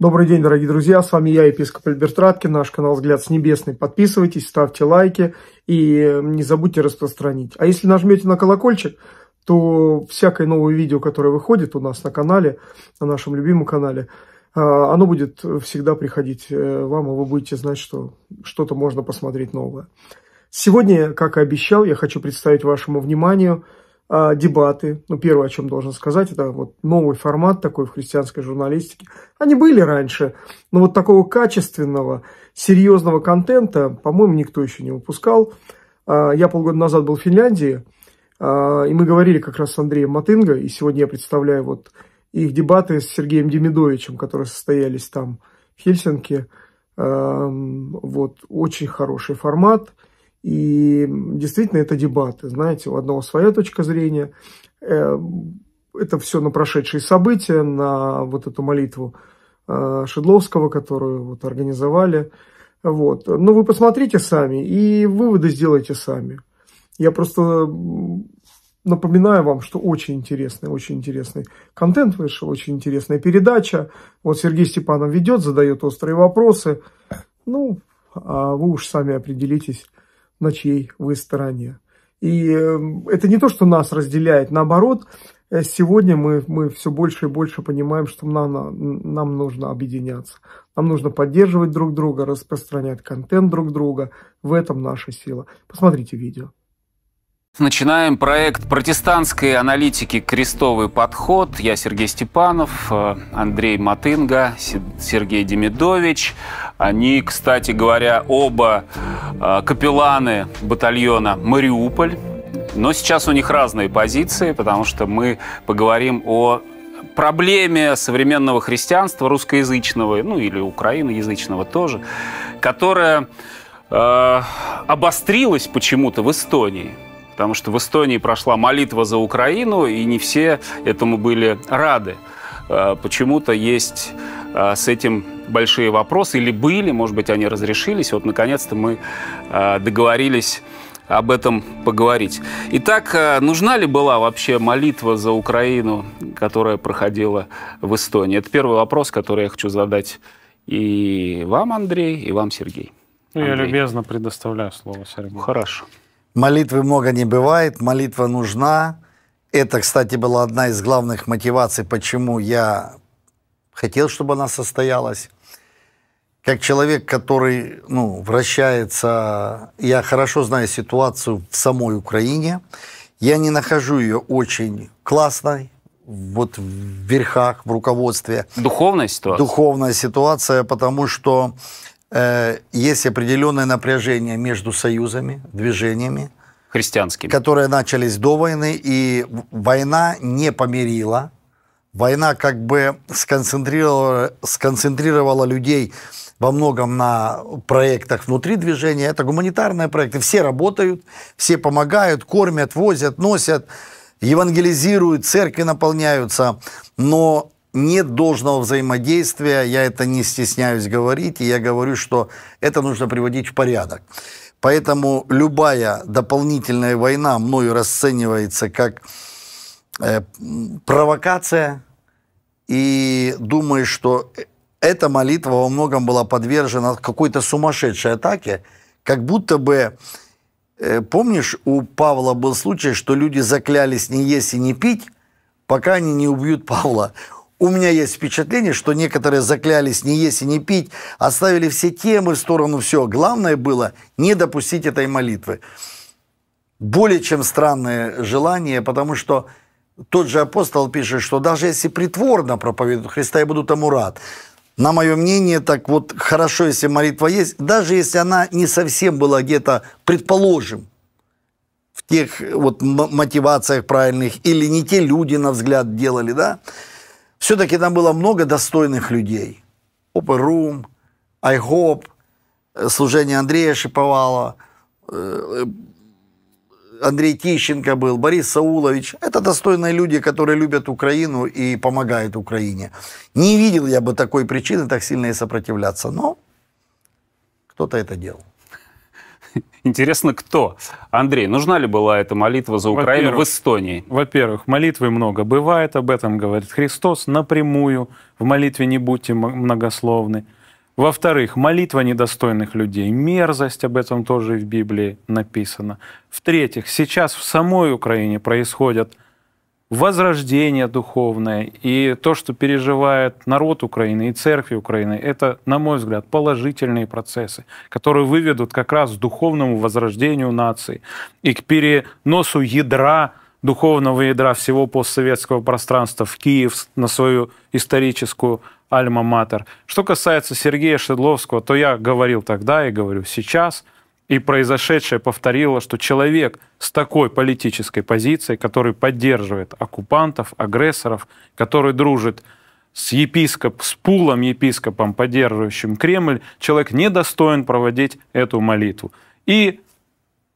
Добрый день, дорогие друзья, с вами я, епископ Альберт Раткин, наш канал «Взгляд с небесный». Подписывайтесь, ставьте лайки и не забудьте распространить. А если нажмете на колокольчик, то всякое новое видео, которое выходит у нас на канале, на нашем любимом канале, а, оно будет всегда приходить э, вам, и вы будете знать, что что-то можно посмотреть новое. Сегодня, как и обещал, я хочу представить вашему вниманию – а, дебаты. Ну, первое, о чем должен сказать, это вот новый формат такой в христианской журналистике. Они были раньше, но вот такого качественного, серьезного контента, по-моему, никто еще не выпускал. А, я полгода назад был в Финляндии, а, и мы говорили как раз с Андреем Матынго, и сегодня я представляю вот их дебаты с Сергеем Демидовичем, которые состоялись там в Хельсинки. Вот, очень хороший формат – и действительно это дебаты, знаете, у одного своя точка зрения. Э, это все на прошедшие события, на вот эту молитву э, Шедловского, которую вот организовали. Вот. Но вы посмотрите сами и выводы сделайте сами. Я просто напоминаю вам, что очень интересный, очень интересный контент вышел, очень интересная передача. Вот Сергей Степанов ведет, задает острые вопросы. Ну, а вы уж сами определитесь, на чьей вы стороне. И эм, это не то, что нас разделяет, наоборот, э, сегодня мы, мы все больше и больше понимаем, что нам, нам нужно объединяться. Нам нужно поддерживать друг друга, распространять контент друг друга. В этом наша сила. Посмотрите видео. Начинаем проект протестантской аналитики «Крестовый подход». Я Сергей Степанов, э, Андрей Матынга, Сергей Демидович. Они, кстати говоря, оба э, капелланы батальона «Мариуполь». Но сейчас у них разные позиции, потому что мы поговорим о проблеме современного христианства русскоязычного, ну или украиноязычного тоже, которая э, обострилась почему-то в Эстонии – потому что в Эстонии прошла молитва за Украину, и не все этому были рады. А, почему-то есть а, с этим большие вопросы, или были, может быть, они разрешились. Вот, наконец-то, мы а, договорились об этом поговорить. Итак, нужна ли была вообще молитва за Украину, которая проходила в Эстонии? Это первый вопрос, который я хочу задать и вам, Андрей, и вам, Сергей. Ну, я любезно предоставляю слово, Сергей. Хорошо. Молитвы много не бывает, молитва нужна. Это, кстати, была одна из главных мотиваций, почему я хотел, чтобы она состоялась. Как человек, который ну, вращается, я хорошо знаю ситуацию в самой Украине. Я не нахожу ее очень классной, вот в верхах, в руководстве. Духовная ситуация? Духовная ситуация, потому что Э, есть определенное напряжение между союзами, движениями. Христианскими. Которые начались до войны, и война не помирила. Война как бы сконцентрировала, сконцентрировала людей во многом на проектах внутри движения. Это гуманитарные проекты. Все работают, все помогают, кормят, возят, носят, евангелизируют, церкви наполняются. Но нет должного взаимодействия, я это не стесняюсь говорить, и я говорю, что это нужно приводить в порядок. Поэтому любая дополнительная война мною расценивается как э, провокация, и думаю, что эта молитва во многом была подвержена какой-то сумасшедшей атаке, как будто бы, э, помнишь, у Павла был случай, что люди заклялись не есть и не пить, пока они не убьют Павла у меня есть впечатление, что некоторые заклялись не есть и не пить, оставили все темы в сторону, все. Главное было не допустить этой молитвы. Более чем странное желание, потому что тот же апостол пишет, что даже если притворно проповедуют Христа, я буду тому рад. На мое мнение, так вот хорошо, если молитва есть, даже если она не совсем была где-то, предположим, в тех вот мотивациях правильных, или не те люди, на взгляд, делали, да, все-таки там было много достойных людей. Опырум, Айхоп, э, служение Андрея Шиповала, э, Андрей Тищенко был, Борис Саулович. Это достойные люди, которые любят Украину и помогают Украине. Не видел я бы такой причины так сильно и сопротивляться, но кто-то это делал. Интересно, кто? Андрей, нужна ли была эта молитва за Украину в Эстонии? Во-первых, молитвы много бывает, об этом говорит Христос напрямую. В молитве не будьте многословны. Во-вторых, молитва недостойных людей, мерзость, об этом тоже в Библии написано. В-третьих, сейчас в самой Украине происходят возрождение духовное и то, что переживает народ Украины и церкви Украины, это, на мой взгляд, положительные процессы, которые выведут как раз к духовному возрождению нации и к переносу ядра духовного ядра всего постсоветского пространства в Киев на свою историческую альма-матер. Что касается Сергея Шедловского, то я говорил тогда и говорю сейчас – и произошедшее повторило, что человек с такой политической позицией, который поддерживает оккупантов, агрессоров, который дружит с епископ, с пулом епископом, поддерживающим Кремль, человек не достоин проводить эту молитву. И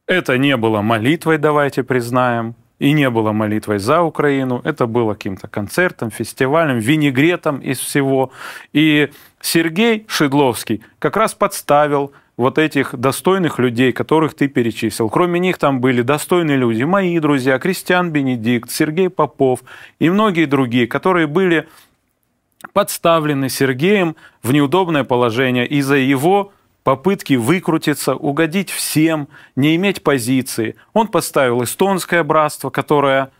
это не было молитвой, давайте признаем, и не было молитвой за Украину, это было каким-то концертом, фестивалем, винегретом из всего. И Сергей Шидловский как раз подставил вот этих достойных людей, которых ты перечислил. Кроме них там были достойные люди, мои друзья, Кристиан Бенедикт, Сергей Попов и многие другие, которые были подставлены Сергеем в неудобное положение из-за его попытки выкрутиться, угодить всем, не иметь позиции. Он поставил эстонское братство, которое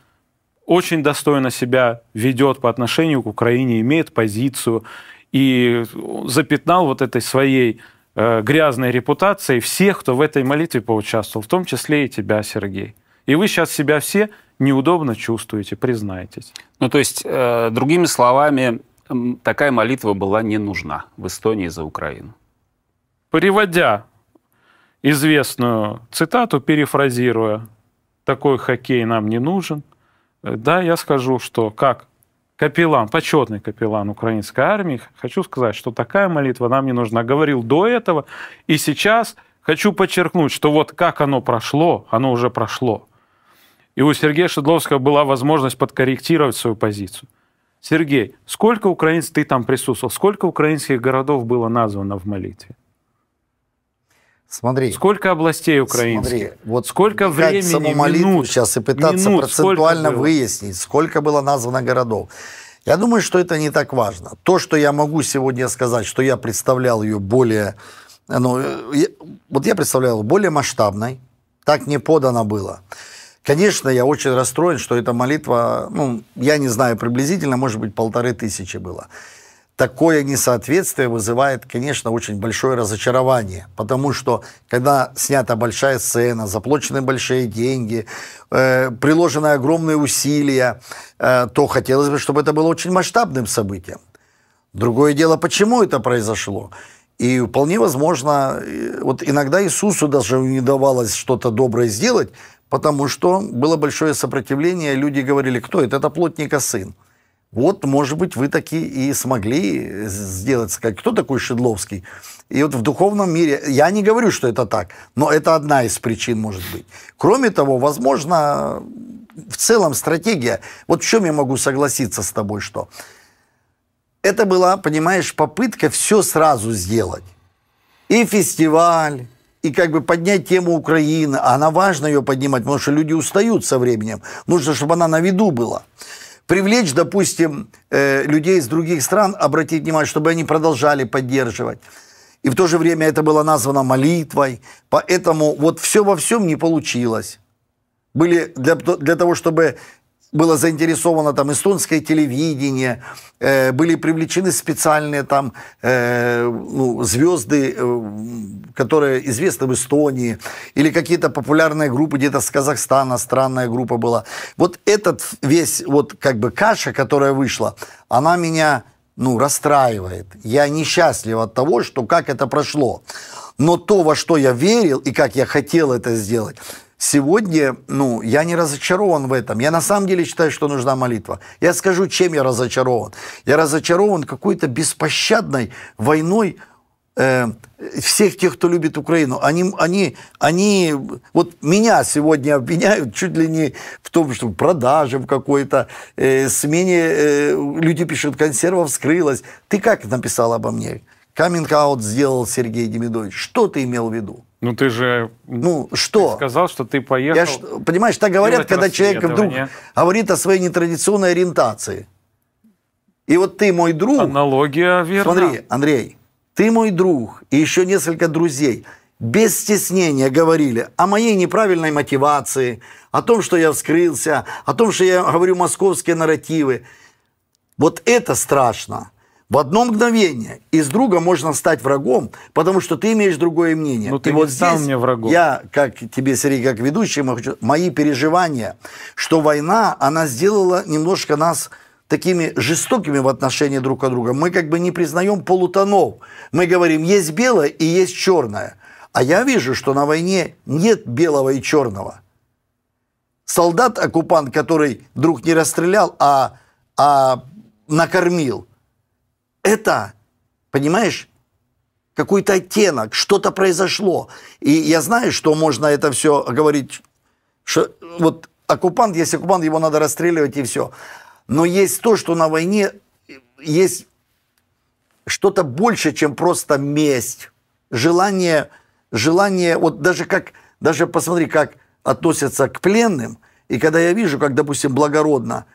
очень достойно себя ведет по отношению к Украине, имеет позицию и запятнал вот этой своей Э, грязной репутацией всех, кто в этой молитве поучаствовал, в том числе и тебя, Сергей. И вы сейчас себя все неудобно чувствуете, признайтесь. Ну, то есть, э, другими словами, такая молитва была не нужна в Эстонии за Украину. Приводя известную цитату, перефразируя, такой хоккей нам не нужен, э, да, я скажу, что как капеллан, почетный капеллан украинской армии, хочу сказать, что такая молитва нам не нужна. Говорил до этого, и сейчас хочу подчеркнуть, что вот как оно прошло, оно уже прошло. И у Сергея Шедловского была возможность подкорректировать свою позицию. Сергей, сколько украинцев ты там присутствовал, сколько украинских городов было названо в молитве? Смотри. Сколько областей украинских? Смотри, вот сколько времени, минут, сейчас и пытаться минут, процентуально сколько выяснить, сколько было названо городов. Я думаю, что это не так важно. То, что я могу сегодня сказать, что я представлял ее более... Ну, э, я, вот я представлял более масштабной. Так не подано было. Конечно, я очень расстроен, что эта молитва, ну, я не знаю приблизительно, может быть, полторы тысячи было такое несоответствие вызывает, конечно, очень большое разочарование, потому что когда снята большая сцена, заплачены большие деньги, э, приложены огромные усилия, э, то хотелось бы, чтобы это было очень масштабным событием. Другое дело, почему это произошло. И вполне возможно, э, вот иногда Иисусу даже не давалось что-то доброе сделать, потому что было большое сопротивление, люди говорили, кто это? Это плотника сын. Вот, может быть, вы такие и смогли сделать, как кто такой Шедловский. И вот в духовном мире, я не говорю, что это так, но это одна из причин, может быть. Кроме того, возможно, в целом стратегия, вот в чем я могу согласиться с тобой, что это была, понимаешь, попытка все сразу сделать. И фестиваль, и как бы поднять тему Украины. А она важно ее поднимать, потому что люди устают со временем. Нужно, чтобы она на виду была. Привлечь, допустим, э, людей из других стран, обратить внимание, чтобы они продолжали поддерживать. И в то же время это было названо молитвой. Поэтому вот все во всем не получилось. Были для, для того, чтобы было заинтересовано там эстонское телевидение, э, были привлечены специальные там э, ну, звезды, э, которые известны в Эстонии, или какие-то популярные группы, где-то с Казахстана странная группа была. Вот этот весь вот как бы каша, которая вышла, она меня ну, расстраивает. Я несчастлив от того, что как это прошло. Но то, во что я верил и как я хотел это сделать, Сегодня, ну, я не разочарован в этом. Я на самом деле считаю, что нужна молитва. Я скажу, чем я разочарован. Я разочарован какой-то беспощадной войной э, всех тех, кто любит Украину. Они, они, они, вот меня сегодня обвиняют чуть ли не в том, что продажи в какой-то э, смене, э, люди пишут, консерва вскрылась. Ты как написал обо мне? Каминг-аут сделал Сергей Демидович. Что ты имел в виду? Ну ты же ну, что? Ты сказал, что ты поехал. Я, понимаешь, так говорят, когда человек вдруг говорит о своей нетрадиционной ориентации. И вот ты мой друг. Аналогия верна. Смотри, Андрей, ты мой друг и еще несколько друзей без стеснения говорили о моей неправильной мотивации, о том, что я вскрылся, о том, что я говорю московские нарративы. Вот это страшно. В одно мгновение из друга можно стать врагом, потому что ты имеешь другое мнение. Но ну, ты и не вот стал мне врагом. Я, как тебе, Сергей, как ведущий, мои переживания, что война, она сделала немножко нас такими жестокими в отношении друг к другу. Мы как бы не признаем полутонов. Мы говорим, есть белое и есть черное. А я вижу, что на войне нет белого и черного. Солдат-оккупант, который друг не расстрелял, а, а накормил – это, понимаешь, какой-то оттенок, что-то произошло. И я знаю, что можно это все говорить, что вот оккупант, есть оккупант, его надо расстреливать и все. Но есть то, что на войне есть что-то больше, чем просто месть. Желание, желание, вот даже как, даже посмотри, как относятся к пленным, и когда я вижу, как, допустим, благородно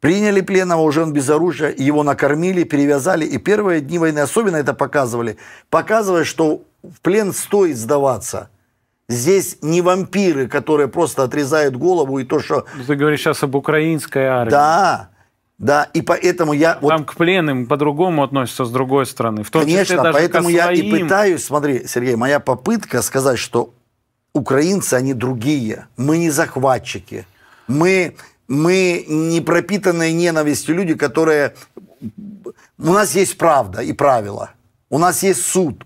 Приняли пленного, уже он без оружия, его накормили, перевязали. И первые дни войны особенно это показывали. Показывая, что в плен стоит сдаваться. Здесь не вампиры, которые просто отрезают голову и то, что... Ты говоришь сейчас об украинской армии. Да, да, и поэтому я... Там вот... к пленным по-другому относятся с другой стороны. В том Конечно, числе даже поэтому я и пытаюсь... Смотри, Сергей, моя попытка сказать, что украинцы, они другие. Мы не захватчики. Мы мы не пропитанные ненавистью люди, которые... У нас есть правда и правила. У нас есть суд.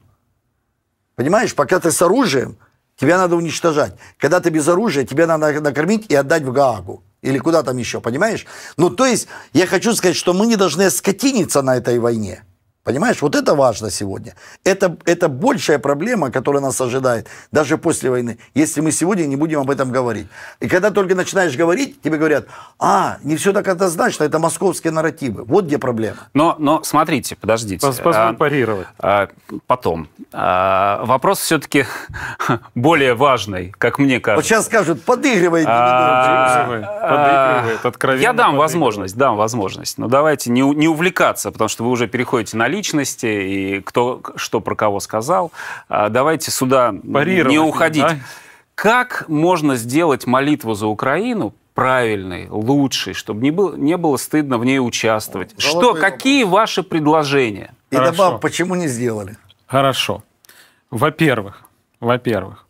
Понимаешь, пока ты с оружием, тебя надо уничтожать. Когда ты без оружия, тебя надо накормить и отдать в Гаагу. Или куда там еще, понимаешь? Ну, то есть, я хочу сказать, что мы не должны скотиниться на этой войне. Понимаешь, вот это важно сегодня. Это, это большая проблема, которая нас ожидает даже после войны, если мы сегодня не будем об этом говорить. И когда только начинаешь говорить, тебе говорят, а, не все так однозначно, это московские нарративы. Вот где проблема. Но, но смотрите, подождите. Пос, позволь а, парировать. А, потом. А, вопрос все-таки более важный, как мне кажется. Вот сейчас скажут, подыгрывай, а, а, подыгрывает, откровенно. Я дам возможность, дам возможность. Но давайте не, не увлекаться, потому что вы уже переходите на личности и кто что про кого сказал. А, давайте сюда не уходить. Да? Как можно сделать молитву за Украину правильной, лучшей, чтобы не было, не было стыдно в ней участвовать? Золотой что, какие вопрос. ваши предложения? И добавь, почему не сделали? Хорошо. Во-первых, во-первых,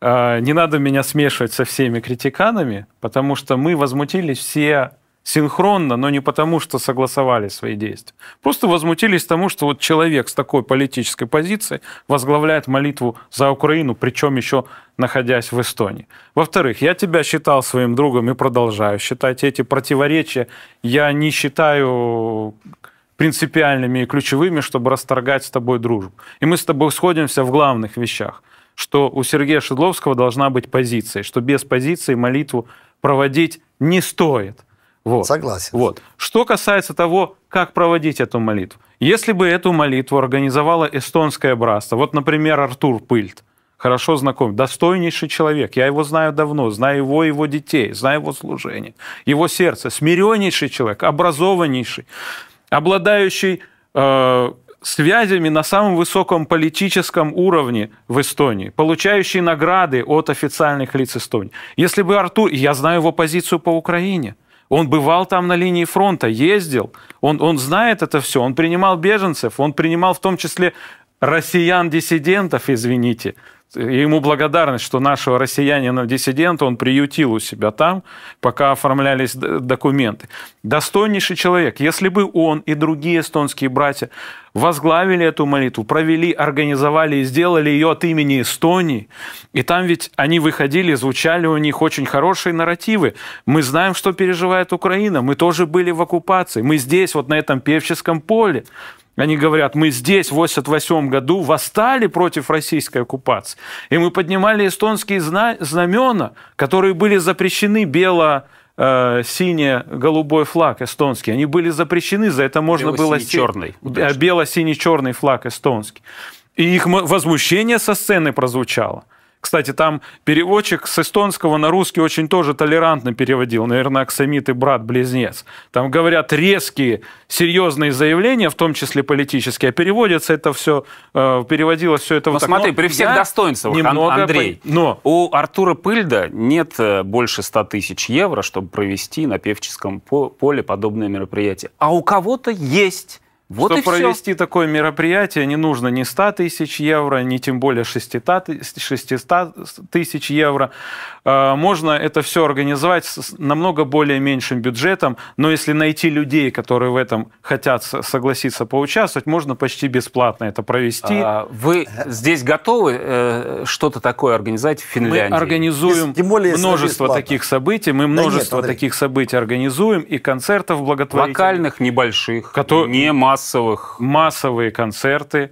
э, не надо меня смешивать со всеми критиканами, потому что мы возмутились все синхронно, но не потому, что согласовали свои действия. Просто возмутились тому, что вот человек с такой политической позицией возглавляет молитву за Украину, причем еще находясь в Эстонии. Во-вторых, я тебя считал своим другом и продолжаю считать эти противоречия. Я не считаю принципиальными и ключевыми, чтобы расторгать с тобой дружбу. И мы с тобой сходимся в главных вещах, что у Сергея Шедловского должна быть позиция, что без позиции молитву проводить не стоит. Вот. Согласен. Вот. Что касается того, как проводить эту молитву. Если бы эту молитву организовала эстонское братство, вот, например, Артур Пыльт, хорошо знаком, достойнейший человек, я его знаю давно, знаю его и его детей, знаю его служение, его сердце, смиреннейший человек, образованнейший, обладающий э, связями на самом высоком политическом уровне в Эстонии, получающий награды от официальных лиц Эстонии. Если бы Артур, я знаю его позицию по Украине – он бывал там на линии фронта, ездил, он, он знает это все, он принимал беженцев, он принимал в том числе россиян-диссидентов, извините, и ему благодарность, что нашего россиянина-диссидента он приютил у себя там, пока оформлялись документы. Достойнейший человек. Если бы он и другие эстонские братья возглавили эту молитву, провели, организовали и сделали ее от имени Эстонии. И там ведь они выходили, звучали у них очень хорошие нарративы. Мы знаем, что переживает Украина, мы тоже были в оккупации, мы здесь, вот на этом певческом поле. Они говорят, мы здесь в 1988 году восстали против российской оккупации, и мы поднимали эстонские знамена, которые были запрещены бело э, сине-голубой флаг эстонский. Они были запрещены, за это можно бело было... Бело-синий-черный. Бело-синий-черный флаг эстонский. И их возмущение со сцены прозвучало – кстати, там переводчик с эстонского на русский очень тоже толерантно переводил. Наверное, Аксамит и брат-близнец. Там говорят резкие, серьезные заявления, в том числе политические, а переводится это все, э, переводилось все это Но ну, вот смотри, так. Ну, но при всех достоинствах, немного Андрей, Но... у Артура Пыльда нет э, больше 100 тысяч евро, чтобы провести на певческом поле подобное мероприятие. А у кого-то есть. Вот Чтобы провести все. такое мероприятие, не нужно ни 100 тысяч евро, ни тем более 600 тысяч евро. А, можно это все организовать с намного более меньшим бюджетом, но если найти людей, которые в этом хотят согласиться поучаствовать, можно почти бесплатно это провести. А, вы здесь готовы э, что-то такое организовать в Финляндии? Мы организуем тем более, множество таких событий, мы множество да нет, таких событий организуем, и концертов благотворительных. Локальных, небольших, которые... не массовых массовых, массовые концерты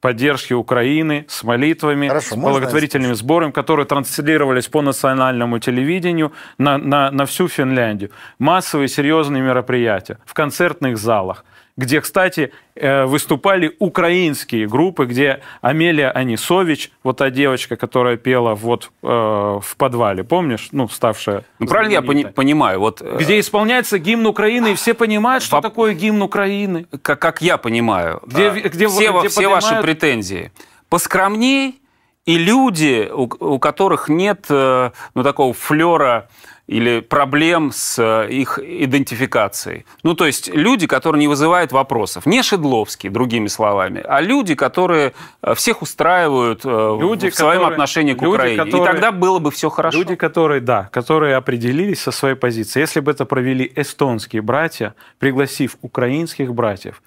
поддержки Украины с молитвами, Хорошо, с благотворительными сборами, которые транслировались по национальному телевидению на, на, на всю Финляндию. Массовые серьезные мероприятия в концертных залах где, кстати, э, выступали украинские группы, где Амелия Анисович, вот та девочка, которая пела вот э, в подвале, помнишь, ну, ставшая... Ну, правильно я пони- понимаю, вот... Э, где исполняется гимн Украины, и все понимают, что По... такое гимн Украины. Как, как я понимаю. Где, где, где, все, где все поднимают... ваши претензии. Поскромней и люди, у, у которых нет э, ну, такого флера или проблем с э, их идентификацией. Ну, то есть люди, которые не вызывают вопросов. Не Шедловские, другими словами, а люди, которые э, всех устраивают люди, в своем которые, отношении к люди, Украине. Которые, и тогда было бы все хорошо. Люди, которые, да, которые определились со своей позицией. Если бы это провели эстонские братья, пригласив украинских братьев,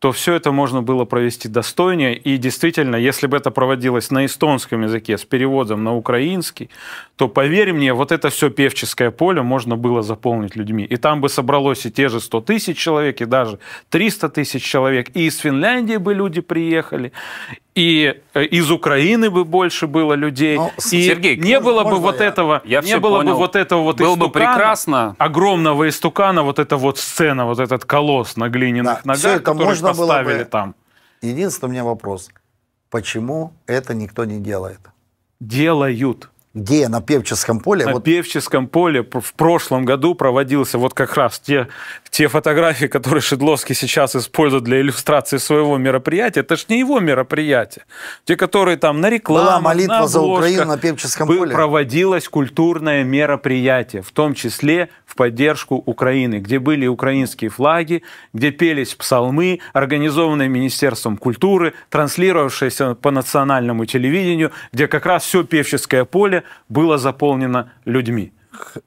то все это можно было провести достойнее. И действительно, если бы это проводилось на эстонском языке с переводом на украинский, то, поверь мне, вот это все певческое поле можно было заполнить людьми. И там бы собралось и те же 100 тысяч человек, и даже 300 тысяч человек. И из Финляндии бы люди приехали, и э, из Украины бы больше было людей, Но, ну, и Сергей, не было бы вот я? этого, я не было понял. бы вот этого вот Было истукана, бы прекрасно. огромного истукана, вот эта вот сцена, вот этот колосс на глиняных да, ногах, все это можно поставили было бы... там. Единственный у меня вопрос, почему это никто не делает? Делают где на Певческом поле... На вот... Певческом поле в прошлом году проводился вот как раз те, те фотографии, которые Шедловский сейчас использует для иллюстрации своего мероприятия. Это ж не его мероприятие. Те, которые там на рекламе Была молитва на за Украину на Певческом был, поле. Проводилось культурное мероприятие, в том числе в поддержку Украины, где были украинские флаги, где пелись псалмы, организованные Министерством культуры, транслировавшиеся по национальному телевидению, где как раз все Певческое поле было заполнено людьми.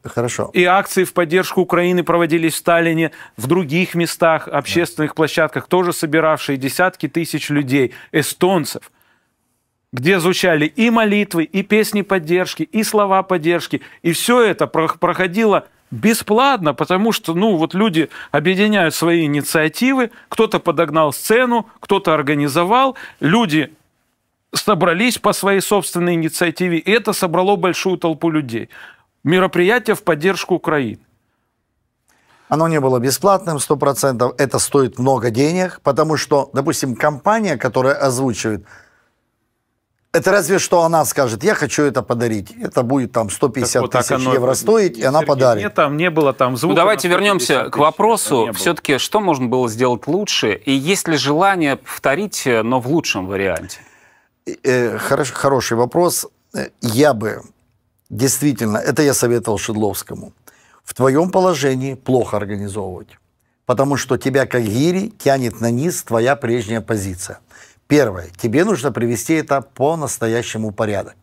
Хорошо. И акции в поддержку Украины проводились в Сталине, в других местах, общественных да. площадках, тоже собиравшие десятки тысяч людей, эстонцев, где звучали и молитвы, и песни поддержки, и слова поддержки. И все это проходило бесплатно, потому что, ну, вот люди объединяют свои инициативы, кто-то подогнал сцену, кто-то организовал, люди собрались по своей собственной инициативе, и это собрало большую толпу людей. Мероприятие в поддержку Украины. Оно не было бесплатным, 100%. Это стоит много денег, потому что, допустим, компания, которая озвучивает, это разве что она скажет, я хочу это подарить. Это будет там 150 вот, тысяч оно... евро стоить, и Сергей, она подарит. Нет, там не было там ну, звука. Ну, давайте вернемся к вопросу. Все-таки, что можно было сделать лучше? И есть ли желание повторить, э, но в лучшем варианте? э, хорош, хороший вопрос. Э, я бы действительно, это я советовал Шедловскому, в твоем положении плохо организовывать. Потому что тебя, как гири, тянет на низ твоя прежняя позиция. Первое. Тебе нужно привести это по-настоящему порядок.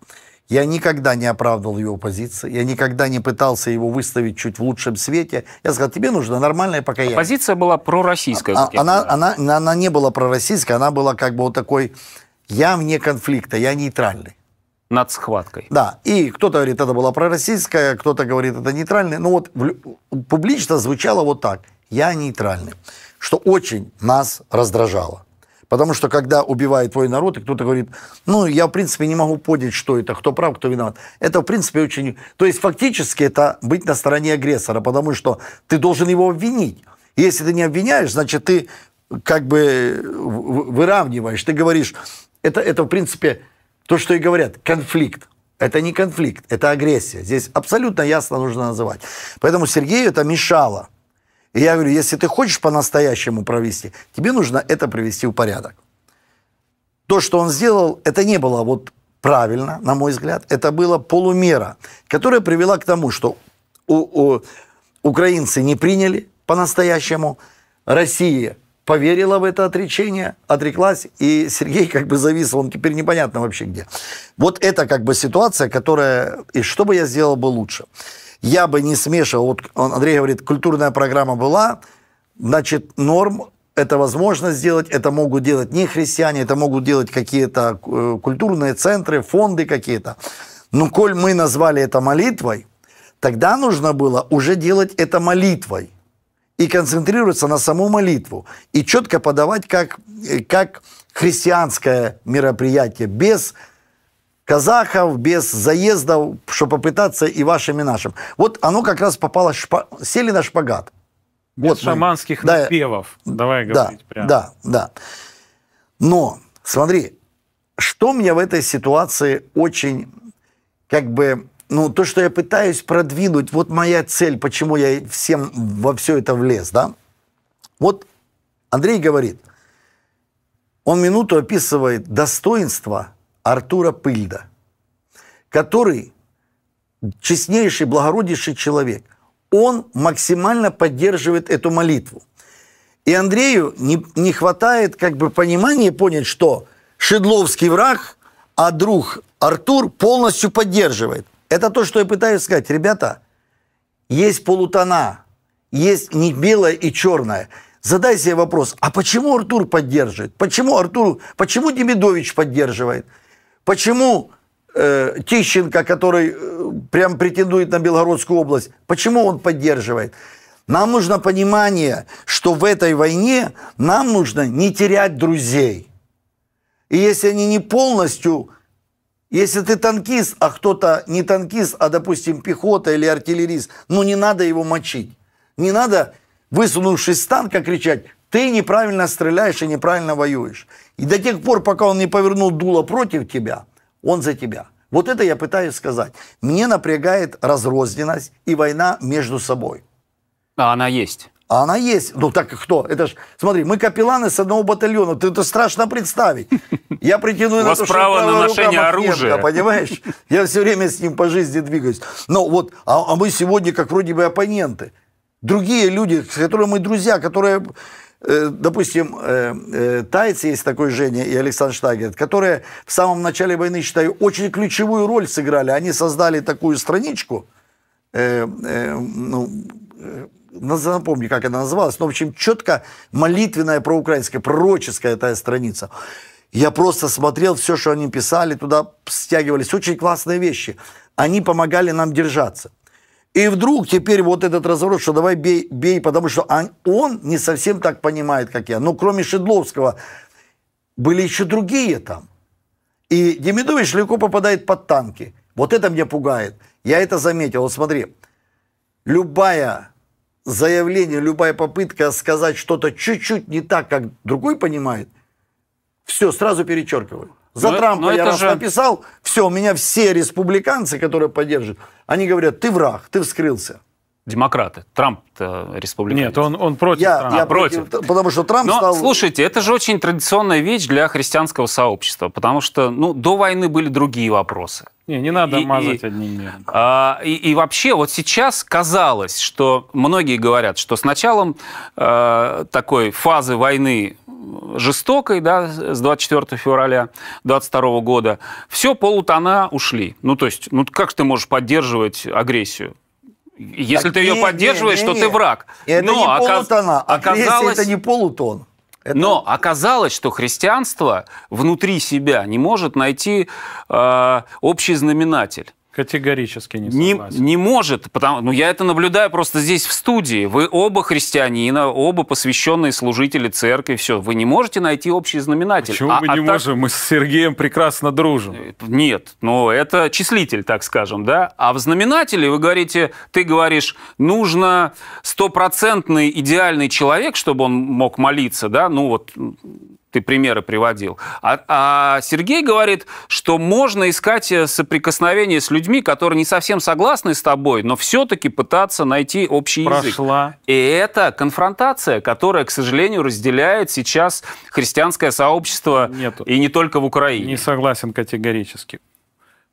Я никогда не оправдывал его позиции, я никогда не пытался его выставить чуть в лучшем свете. Я сказал, тебе нужно нормальное покаяние. позиция была пророссийская. А, она, она, она, она не была пророссийская, она была как бы вот такой я вне конфликта, я нейтральный. Над схваткой. Да. И кто-то говорит, это была пророссийская, кто-то говорит, это нейтральный. Ну вот публично звучало вот так. Я нейтральный. Что очень нас раздражало. Потому что когда убивает твой народ, и кто-то говорит, ну, я, в принципе, не могу понять, что это, кто прав, кто виноват. Это, в принципе, очень... То есть, фактически, это быть на стороне агрессора, потому что ты должен его обвинить. Если ты не обвиняешь, значит, ты как бы выравниваешь. Ты говоришь, это, это, в принципе, то, что и говорят, конфликт. Это не конфликт, это агрессия. Здесь абсолютно ясно нужно называть. Поэтому Сергею это мешало. И я говорю, если ты хочешь по-настоящему провести, тебе нужно это привести в порядок. То, что он сделал, это не было вот правильно, на мой взгляд. Это было полумера, которая привела к тому, что у, у, украинцы не приняли по-настоящему, Россия поверила в это отречение, отреклась, и Сергей как бы завис, он теперь непонятно вообще где. Вот это как бы ситуация, которая, и что бы я сделал бы лучше? Я бы не смешивал, вот Андрей говорит, культурная программа была, значит, норм это возможно сделать, это могут делать не христиане, это могут делать какие-то э, культурные центры, фонды какие-то. Но ну, коль мы назвали это молитвой, тогда нужно было уже делать это молитвой и концентрироваться на саму молитву, и четко подавать как, э, как христианское мероприятие, без казахов, без заездов, чтобы попытаться и вашим, и нашим. Вот оно как раз попало, шпа... сели на шпагат. Без вот шаманских мы... напевов, да, давай говорить да, прямо. Да, да. Но, смотри, что мне в этой ситуации очень, как бы, ну, то, что я пытаюсь продвинуть, вот моя цель, почему я всем во все это влез, да? Вот Андрей говорит, он минуту описывает достоинство Артура Пыльда, который честнейший, благороднейший человек. Он максимально поддерживает эту молитву. И Андрею не, не хватает как бы понимания понять, что Шедловский враг, а друг Артур полностью поддерживает. Это то, что я пытаюсь сказать. Ребята, есть полутона, есть не белое и черное. Задай себе вопрос, а почему Артур поддерживает? Почему Артур, почему Демидович поддерживает? Почему э, Тищенко, который э, прям претендует на Белгородскую область, почему он поддерживает? Нам нужно понимание, что в этой войне нам нужно не терять друзей. И если они не полностью если ты танкист, а кто-то не танкист, а, допустим, пехота или артиллерист, ну не надо его мочить. Не надо, высунувшись с танка, кричать, ты неправильно стреляешь и неправильно воюешь. И до тех пор, пока он не повернул дуло против тебя, он за тебя. Вот это я пытаюсь сказать. Мне напрягает разрозненность и война между собой. А она есть. А она есть. Ну так кто? Это ж, смотри, мы капелланы с одного батальона. Ты это страшно представить. Я претендую на то, что право на ношение оружия. Понимаешь? Я все время с ним по жизни двигаюсь. Но вот, а, а, мы сегодня как вроде бы оппоненты. Другие люди, с которыми мы друзья, которые, э, допустим, э, э, тайцы есть такой Женя и Александр Штагер которые в самом начале войны, считаю, очень ключевую роль сыграли. Они создали такую страничку, ну, напомню, как она называлась, но, в общем, четко молитвенная проукраинская, пророческая эта страница. Я просто смотрел все, что они писали, туда стягивались очень классные вещи. Они помогали нам держаться. И вдруг теперь вот этот разворот, что давай бей, бей, потому что он не совсем так понимает, как я. Но ну, кроме Шедловского были еще другие там. И Демидович легко попадает под танки. Вот это меня пугает. Я это заметил. Вот смотри, любая заявление, любая попытка сказать что-то чуть-чуть не так, как другой понимает, все, сразу перечеркиваю. За но, Трампа но я раз же... написал, все, у меня все республиканцы, которые поддерживают, они говорят, ты враг, ты вскрылся демократы. Трамп республиканец. Нет, он, он против я, Трампа. Я против. Потому что Трамп Но, стал... слушайте, это же очень традиционная вещь для христианского сообщества, потому что ну, до войны были другие вопросы. Не, не надо и, мазать и, одним а, и, и вообще вот сейчас казалось, что многие говорят, что с началом э, такой фазы войны жестокой, да, с 24 февраля 22 года, все полутона ушли. Ну, то есть, ну, как ты можешь поддерживать агрессию? Если так, ты ее не, поддерживаешь, не, не, не. то ты враг. Это Но не оказ... полутона, оказалось... это не полутон. Это... Но оказалось, что христианство внутри себя не может найти э, общий знаменатель. Категорически не согласен. Не, не может, потому, ну я это наблюдаю просто здесь в студии. Вы оба христианина, оба посвященные служители церкви, все. Вы не можете найти общий знаменатель. Почему а, мы а не так... можем? Мы с Сергеем прекрасно дружим. Э, нет, ну это числитель, так скажем, да? А в знаменателе вы говорите, ты говоришь, нужно стопроцентный идеальный человек, чтобы он мог молиться, да? Ну вот ты примеры приводил. А, а Сергей говорит, что можно искать э, соприкосновение с людьми, которые не совсем согласны с тобой, но все-таки пытаться найти общий Прошла. язык. И это конфронтация, которая, к сожалению, разделяет сейчас христианское сообщество Нет, и не только в Украине. Не согласен категорически.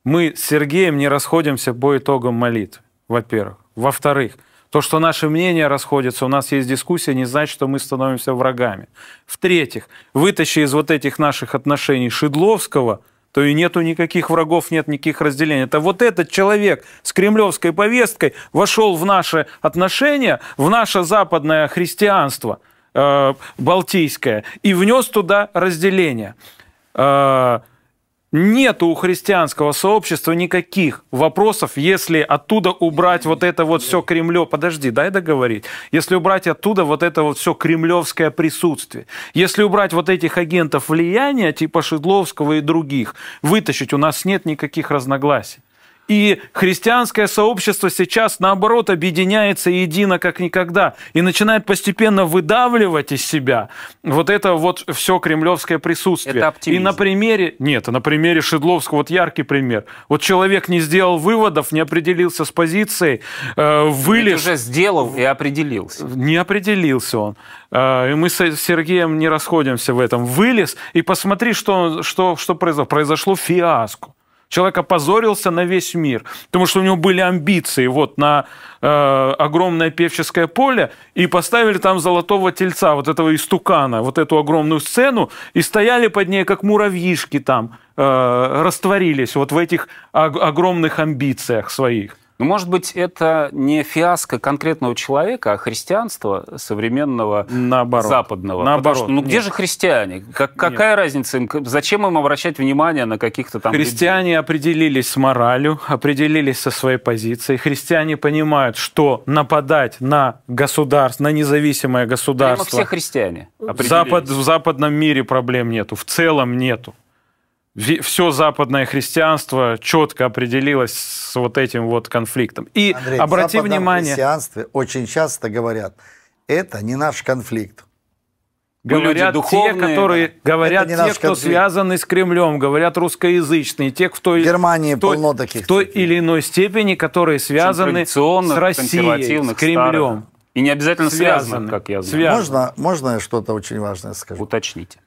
Мы с Сергеем не расходимся по итогам молитв, во-первых. Во-вторых, то, что наши мнения расходятся, у нас есть дискуссия, не значит, что мы становимся врагами. В-третьих, вытащи из вот этих наших отношений Шидловского – то и нету никаких врагов, нет никаких разделений. Это вот этот человек с кремлевской повесткой вошел в наши отношения, в наше западное христианство э, балтийское и внес туда разделение. Э, нет у христианского сообщества никаких вопросов, если оттуда убрать вот это вот все Кремлё. Подожди, дай договорить. Если убрать оттуда вот это вот все кремлевское присутствие, если убрать вот этих агентов влияния, типа Шедловского и других, вытащить, у нас нет никаких разногласий. И христианское сообщество сейчас, наоборот, объединяется едино, как никогда, и начинает постепенно выдавливать из себя вот это вот все кремлевское присутствие. Это оптимизм. И на примере, нет, на примере Шедловского, вот яркий пример. Вот человек не сделал выводов, не определился с позицией, э, вылез... Ведь уже сделал и определился. Не определился он. Э, и мы с Сергеем не расходимся в этом. Вылез и посмотри, что, что, что произошло. Произошло фиаско. Человек опозорился на весь мир, потому что у него были амбиции вот на э, огромное певческое поле, и поставили там золотого тельца, вот этого истукана, вот эту огромную сцену, и стояли под ней, как муравьишки там, э, растворились вот в этих огромных амбициях своих. Но, ну, может быть, это не фиаско конкретного человека, а христианства современного Наоборот. западного. Наоборот. Потому что, ну Нет. где же христиане? Как, какая Нет. разница им? Зачем им обращать внимание на каких-то там... Христиане людей? определились с моралью, определились со своей позицией. Христиане понимают, что нападать на государство, на независимое государство... Прямо все христиане. запад, в западном мире проблем нету, в целом нету все западное христианство четко определилось с вот этим вот конфликтом. И Андрей, обрати в внимание... христианстве очень часто говорят, это не наш конфликт. Говорят люди те, которые говорят те, конфликт. кто связаны с Кремлем, говорят русскоязычные, те, кто в Германии в той, полно таких, в той таких. или иной степени, которые связаны с Россией, с Кремлем. Старых. И не обязательно связаны, связаны как я знаю. Можно, можно я что-то очень важное скажу? Уточните.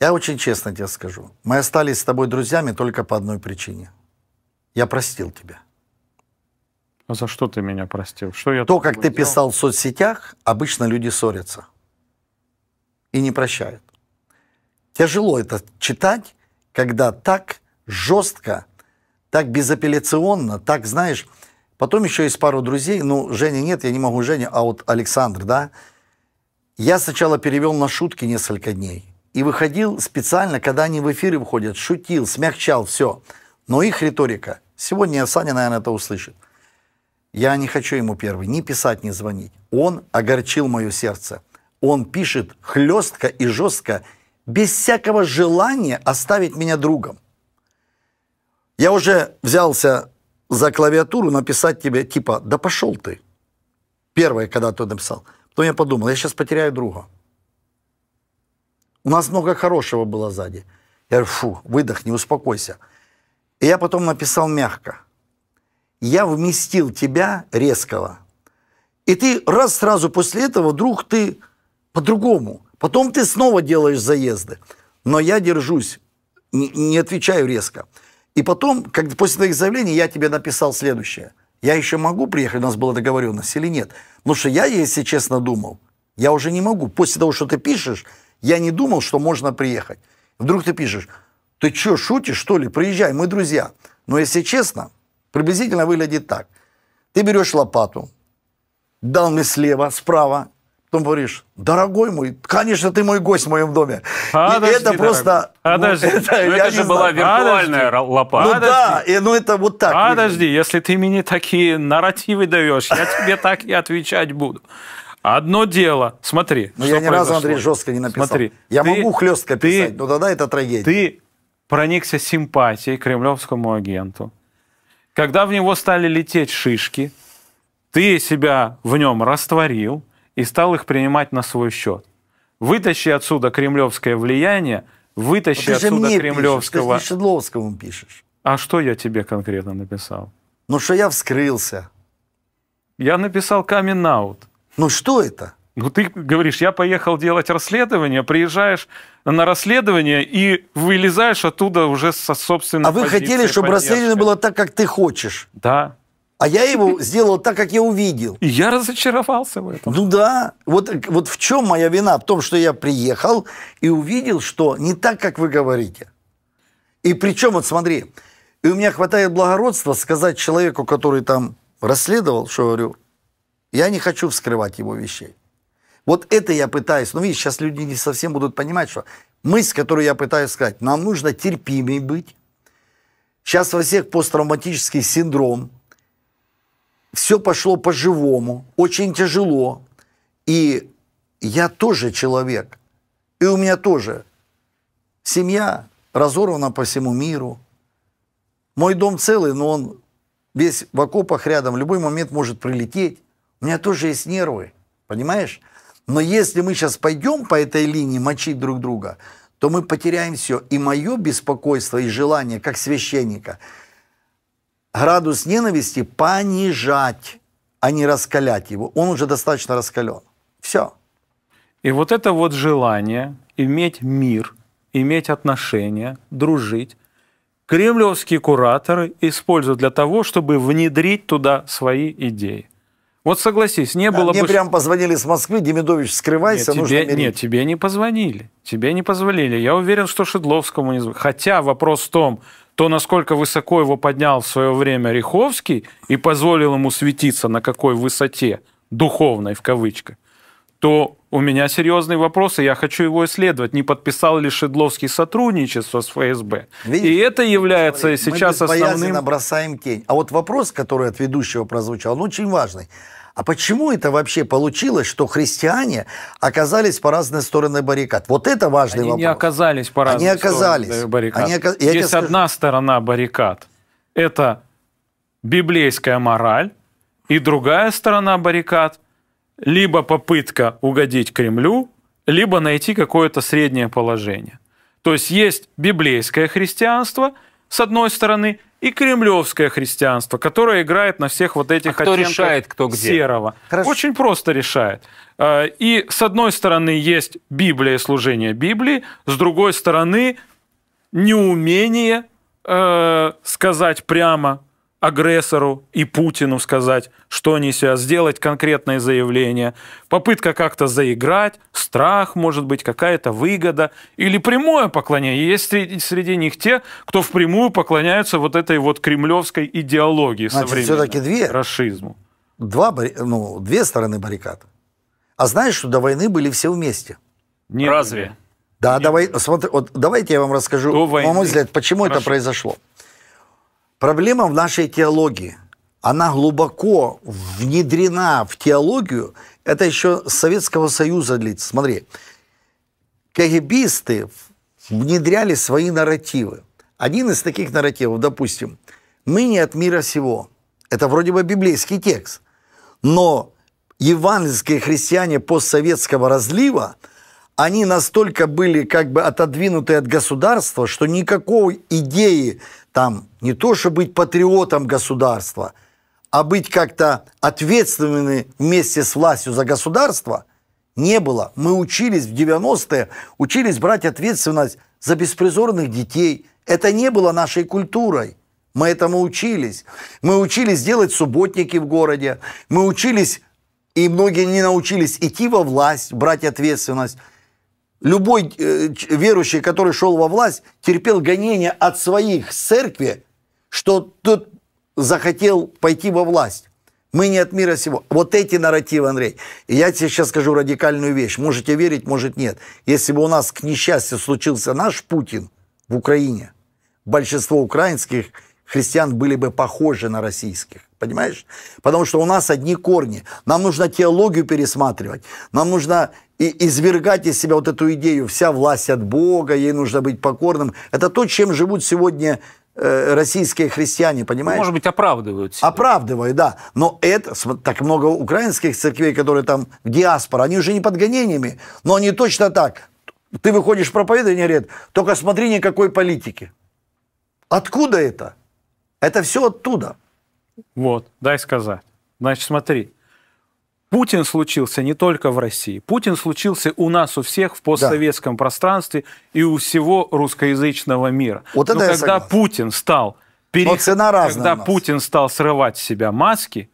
Я очень честно тебе скажу. Мы остались с тобой друзьями только по одной причине. Я простил тебя. А за что ты меня простил? Что я То, как ты делал? писал в соцсетях, обычно люди ссорятся и не прощают. Тяжело это читать, когда так жестко, так безапелляционно, так, знаешь, потом еще есть пару друзей, ну, Женя нет, я не могу Женя, а вот Александр, да, я сначала перевел на шутки несколько дней, и выходил специально, когда они в эфиры выходят, шутил, смягчал, все. Но их риторика, сегодня Саня, наверное, это услышит. Я не хочу ему первый ни писать, ни звонить. Он огорчил мое сердце. Он пишет хлестко и жестко, без всякого желания оставить меня другом. Я уже взялся за клавиатуру написать тебе, типа, да пошел ты. Первое, когда ты написал. Потом я подумал, я сейчас потеряю друга. У нас много хорошего было сзади. Я говорю, фу, выдохни, успокойся. И я потом написал мягко. Я вместил тебя резкого. И ты раз сразу после этого вдруг ты по-другому. Потом ты снова делаешь заезды. Но я держусь, не отвечаю резко. И потом, как, после твоих заявлений, я тебе написал следующее. Я еще могу приехать, у нас была договоренность или нет? Потому что я, если честно, думал, я уже не могу. После того, что ты пишешь, я не думал, что можно приехать. Вдруг ты пишешь, ты что, шутишь, что ли? Приезжай, мы друзья. Но если честно, приблизительно выглядит так. Ты берешь лопату, дал мне слева, справа, потом говоришь, дорогой мой, конечно, ты мой гость в моем доме. А и дожди, это просто... Ну, Подожди, ну, это, ну, это же была виртуальная а лопата. Ну а да, и, ну это вот так. Подожди, если ты мне такие нарративы даешь, я тебе так и отвечать буду. Одно дело. Смотри. Ну, я ни разу, Андрей, жестко не написал. Смотри. Я ты, могу хлестко писать, ты, но тогда это трагедия. Ты проникся симпатией к кремлевскому агенту. Когда в него стали лететь шишки, ты себя в нем растворил и стал их принимать на свой счет. Вытащи отсюда кремлевское влияние, вытащи ты отсюда мне кремлевского. Пишешь, ты Шедловскому пишешь. А что я тебе конкретно написал? Ну, что я вскрылся. Я написал камин-аут. Ну что это? Ну, ты говоришь, я поехал делать расследование, приезжаешь на расследование и вылезаешь оттуда уже со собственной А вы хотели, чтобы поддержки. расследование было так, как ты хочешь? Да. А я его сделал так, как я увидел. И я разочаровался в этом. Ну да. Вот, вот в чем моя вина? В том, что я приехал и увидел, что не так, как вы говорите. И причем, вот смотри, и у меня хватает благородства сказать человеку, который там расследовал, что говорю, я не хочу вскрывать его вещей. Вот это я пытаюсь, ну видишь, сейчас люди не совсем будут понимать, что мысль, которую я пытаюсь сказать, нам нужно терпимей быть. Сейчас во всех посттравматический синдром, все пошло по-живому, очень тяжело. И я тоже человек, и у меня тоже семья разорвана по всему миру. Мой дом целый, но он весь в окопах рядом, в любой момент может прилететь. У меня тоже есть нервы, понимаешь? Но если мы сейчас пойдем по этой линии мочить друг друга, то мы потеряем все. И мое беспокойство и желание, как священника, градус ненависти понижать, а не раскалять его. Он уже достаточно раскален. Все. И вот это вот желание иметь мир, иметь отношения, дружить, кремлевские кураторы используют для того, чтобы внедрить туда свои идеи. Вот согласись, не да, было мне бы... Мне прям позвонили с Москвы, Демидович, скрывайся, нет, тебе, Нет, тебе не позвонили. Тебе не позвонили. Я уверен, что Шедловскому не звонили. Хотя вопрос в том, то, насколько высоко его поднял в свое время Риховский и позволил ему светиться на какой высоте, духовной в кавычках, то у меня серьезный вопрос, и я хочу его исследовать. Не подписал ли Шедловский сотрудничество с ФСБ? Видите, и это является мы сейчас без основным... Мы бросаем тень. А вот вопрос, который от ведущего прозвучал, он очень важный. А почему это вообще получилось, что христиане оказались по разные стороны баррикад? Вот это важный Они вопрос. Они не оказались по разные Они оказались. стороны баррикад. Они оказ... Я Есть скажу... одна сторона баррикад. Это библейская мораль, и другая сторона баррикад – либо попытка угодить Кремлю, либо найти какое-то среднее положение. То есть есть библейское христианство, с одной стороны, и кремлевское христианство, которое играет на всех вот этих а кто решает, кто где? серого. Хорошо. Очень просто решает. Э, и с одной стороны есть Библия и служение Библии, с другой стороны неумение э, сказать прямо агрессору и Путину сказать, что они сейчас сделать, конкретное заявление, попытка как-то заиграть, страх, может быть, какая-то выгода или прямое поклонение. Есть среди, среди них те, кто впрямую поклоняются вот этой вот кремлевской идеологии Значит, современной. все-таки две. Рашизму. Два, ну, две стороны баррикад. А знаешь, что до войны были все вместе? Нет. Разве? Да, Нет. давай, смотри, вот давайте я вам расскажу, на мой взгляд, почему Хорошо. это произошло. Проблема в нашей теологии. Она глубоко внедрена в теологию. Это еще с Советского Союза длится. Смотри, кагибисты внедряли свои нарративы. Один из таких нарративов, допустим, «Мы не от мира сего». Это вроде бы библейский текст. Но евангельские христиане постсоветского разлива – они настолько были как бы отодвинуты от государства, что никакой идеи там не то, чтобы быть патриотом государства, а быть как-то ответственными вместе с властью за государство не было. Мы учились в 90-е, учились брать ответственность за беспризорных детей. Это не было нашей культурой. Мы этому учились. Мы учились делать субботники в городе. Мы учились, и многие не научились идти во власть, брать ответственность. Любой э, верующий, который шел во власть, терпел гонения от своих церкви, что тот захотел пойти во власть. Мы не от мира сего. Вот эти нарративы, Андрей. И я тебе сейчас скажу радикальную вещь. Можете верить, может нет. Если бы у нас, к несчастью, случился наш Путин в Украине, большинство украинских христиан были бы похожи на российских. Понимаешь? Потому что у нас одни корни. Нам нужно теологию пересматривать. Нам нужно и извергать из себя вот эту идею «вся власть от Бога, ей нужно быть покорным». Это то, чем живут сегодня э, российские христиане, понимаете? Может быть, оправдывают себя. Оправдывают, да. Но это, так много украинских церквей, которые там в диаспора, они уже не под гонениями, но они точно так. Ты выходишь в проповедование, говорят, только смотри никакой политики. Откуда это? Это все оттуда. Вот, дай сказать. Значит, смотри, Путин случился не только в России. Путин случился у нас у всех в постсоветском да. пространстве и у всего русскоязычного мира. Вот это Но когда согласен. Путин стал пере... Но цена разная когда Путин стал срывать с себя маски,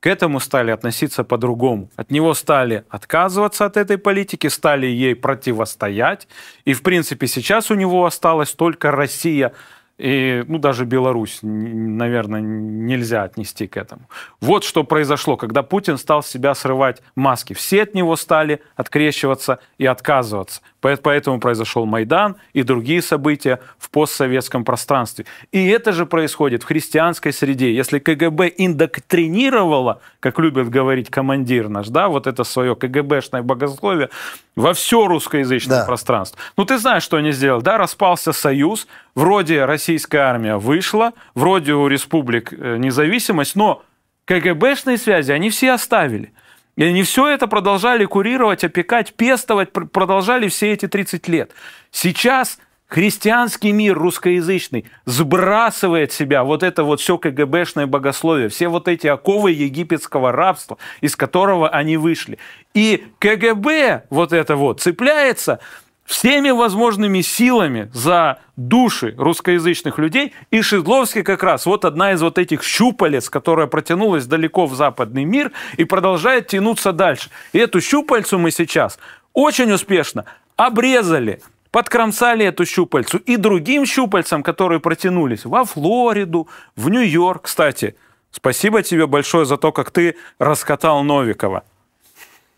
к этому стали относиться по-другому. От него стали отказываться от этой политики, стали ей противостоять. И, в принципе, сейчас у него осталась только Россия и, ну, даже Беларусь, наверное, нельзя отнести к этому. Вот что произошло, когда Путин стал с себя срывать маски. Все от него стали открещиваться и отказываться. Поэтому произошел Майдан и другие события в постсоветском пространстве. И это же происходит в христианской среде. Если КГБ индоктринировало, как любят говорить командир наш, да, вот это свое КГБшное богословие во все русскоязычное да. пространство. Ну ты знаешь, что они сделали, да, распался союз, вроде российская армия вышла, вроде у республик э, независимость, но КГБшные связи они все оставили – и они все это продолжали курировать, опекать, пестовать, продолжали все эти 30 лет. Сейчас христианский мир русскоязычный сбрасывает себя вот это вот все КГБшное богословие, все вот эти оковы египетского рабства, из которого они вышли. И КГБ вот это вот цепляется всеми возможными силами за души русскоязычных людей. И Шедловский как раз вот одна из вот этих щупалец, которая протянулась далеко в западный мир и продолжает тянуться дальше. И эту щупальцу мы сейчас очень успешно обрезали, подкромсали эту щупальцу и другим щупальцам, которые протянулись во Флориду, в Нью-Йорк. Кстати, спасибо тебе большое за то, как ты раскатал Новикова.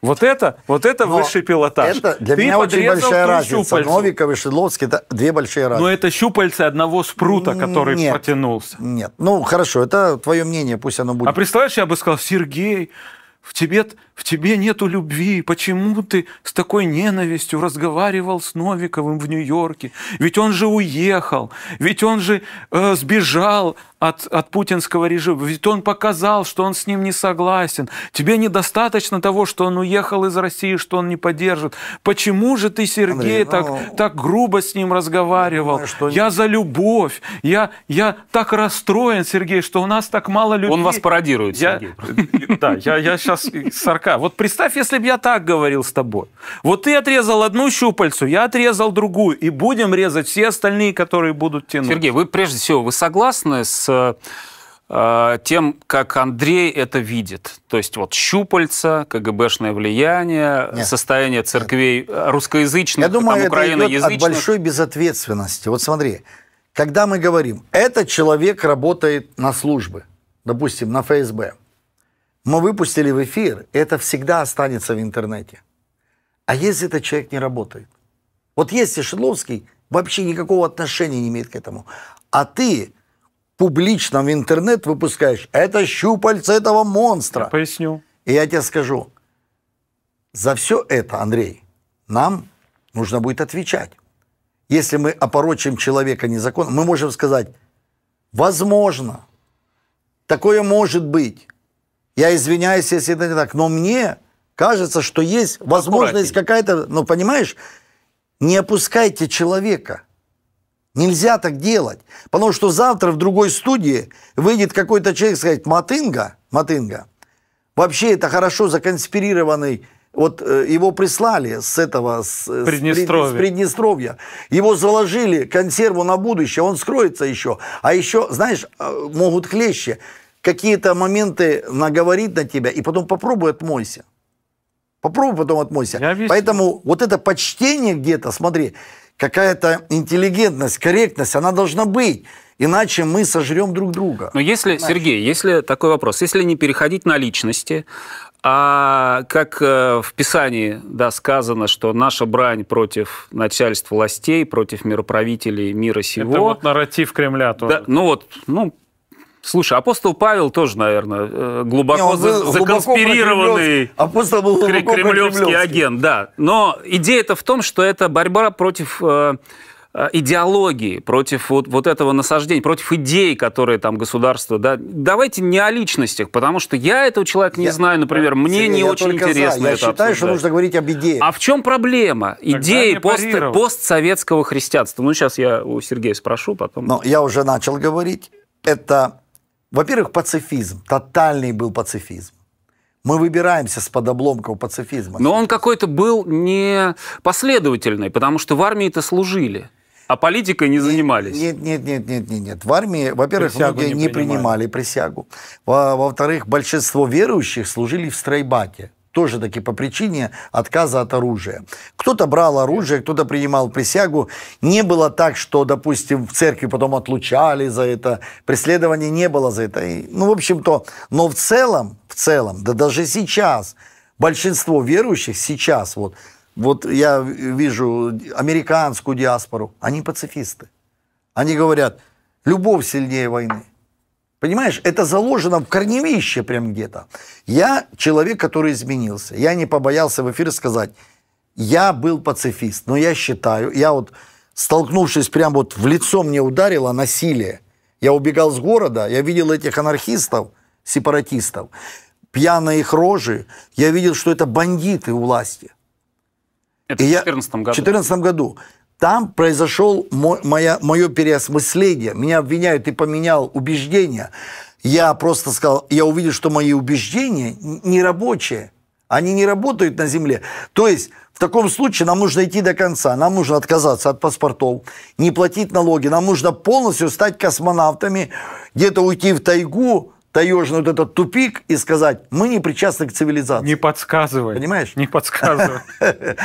Вот это, вот это но высший пилотаж. Это для Ты меня очень большая разница. Новиков и Шидловский – это две большие разницы. Но это щупальцы одного спрута, который нет, протянулся. Нет, ну хорошо, это твое мнение, пусть оно будет. А представляешь, я бы сказал, Сергей, в тебе, в тебе нету любви. Почему ты с такой ненавистью разговаривал с Новиковым в Нью-Йорке? Ведь он же уехал, ведь он же э, сбежал от, от путинского режима. Ведь он показал, что он с ним не согласен. Тебе недостаточно того, что он уехал из России, что он не поддержит. Почему же ты, Сергей, Андрей, ну, так, ну... так грубо с ним разговаривал? Я, что... я за любовь. Я, я так расстроен, Сергей, что у нас так мало людей. Он вас пародирует, Сергей. Да, я, я сейчас сарка. Вот представь, если бы я так говорил с тобой. Вот ты отрезал одну щупальцу, я отрезал другую. И будем резать все остальные, которые будут тянуть. Сергей, вы прежде всего, вы согласны с Э, тем, как Андрей это видит. То есть вот щупальца, КГБшное влияние, Нет. состояние церквей Нет. русскоязычных, Я думаю, там, это идет от большой безответственности. Вот смотри, когда мы говорим, этот человек работает на службы, допустим, на ФСБ, мы выпустили в эфир, это всегда останется в интернете. А если этот человек не работает? Вот если Шедловский вообще никакого отношения не имеет к этому, а ты публично в интернет выпускаешь, это щупальца этого монстра. Я поясню. И я тебе скажу, за все это, Андрей, нам нужно будет отвечать. Если мы опорочим человека незаконно, мы можем сказать, возможно, такое может быть. Я извиняюсь, если это не так, но мне кажется, что есть возможность какая-то, ну понимаешь, не опускайте человека. Нельзя так делать. Потому что завтра в другой студии выйдет какой-то человек сказать «Матынга», «Матынга». Вообще это хорошо законспирированный вот э, его прислали с этого, с Приднестровья. С Приднестровья. Его заложили консерву на будущее, он скроется еще. А еще, знаешь, э, могут хлеще. Какие-то моменты наговорить на тебя, и потом попробуй отмойся. Попробуй потом отмойся. Поэтому вот это почтение где-то, смотри, какая-то интеллигентность, корректность, она должна быть. Иначе мы сожрем друг друга. Но если, Иначе. Сергей, если такой вопрос, если не переходить на личности, а как э, в Писании да, сказано, что наша брань против начальств властей, против мироправителей мира сего... Это вот нарратив Кремля тоже. Да, ну вот, ну, Слушай, апостол Павел тоже, наверное, э, глубоко Не, за, законспирированный апостол был глубоко кремлевский, кремлевский агент, да. Но идея-то в том, что это борьба против э, э, идеологии, против вот, вот этого насаждения, против идей, которые там государство... Да, давайте не о личностях, потому что я этого человека не я, знаю, например, мне я не я очень интересно за. Я это считаю, обсуждать. что нужно говорить об идее. А в чем проблема? Тогда Идеи пост, постсоветского христианства. Ну, сейчас я у Сергея спрошу потом. Но я уже начал говорить. Это во-первых, пацифизм. Тотальный был пацифизм. Мы выбираемся с под пацифизма. Но он какой-то был не последовательный, потому что в армии это служили. А политикой не занимались? Нет, нет, нет, нет, нет, нет. В армии, во-первых, многие не, не принимали присягу. Во-вторых, большинство верующих служили в стройбате тоже таки по причине отказа от оружия. Кто-то брал оружие, кто-то принимал присягу. Не было так, что, допустим, в церкви потом отлучали за это, преследования не было за это. И, ну, в общем-то, но в целом, в целом, да даже сейчас большинство верующих сейчас, вот, вот я вижу американскую диаспору, они пацифисты. Они говорят, любовь сильнее войны. Понимаешь, это заложено в корневище прям где-то. Я человек, который изменился. Я не побоялся в эфир сказать, я был пацифист, но я считаю, я вот столкнувшись прям вот в лицо мне ударило насилие. Я убегал с города, я видел этих анархистов, сепаратистов, пьяные их рожи, я видел, что это бандиты у власти. Это и в 2014 году. В 2014 году. Там произошел мое, мое переосмысление. Меня обвиняют, и поменял убеждения. Я просто сказал, я увидел, что мои убеждения не рабочие. Они не работают на земле. То есть в таком случае нам нужно идти до конца, нам нужно отказаться от паспортов, не платить налоги, нам нужно полностью стать космонавтами, где-то уйти в тайгу, таежный вот этот тупик и сказать, мы не причастны к цивилизации. Не подсказывай. Понимаешь? Не подсказывай.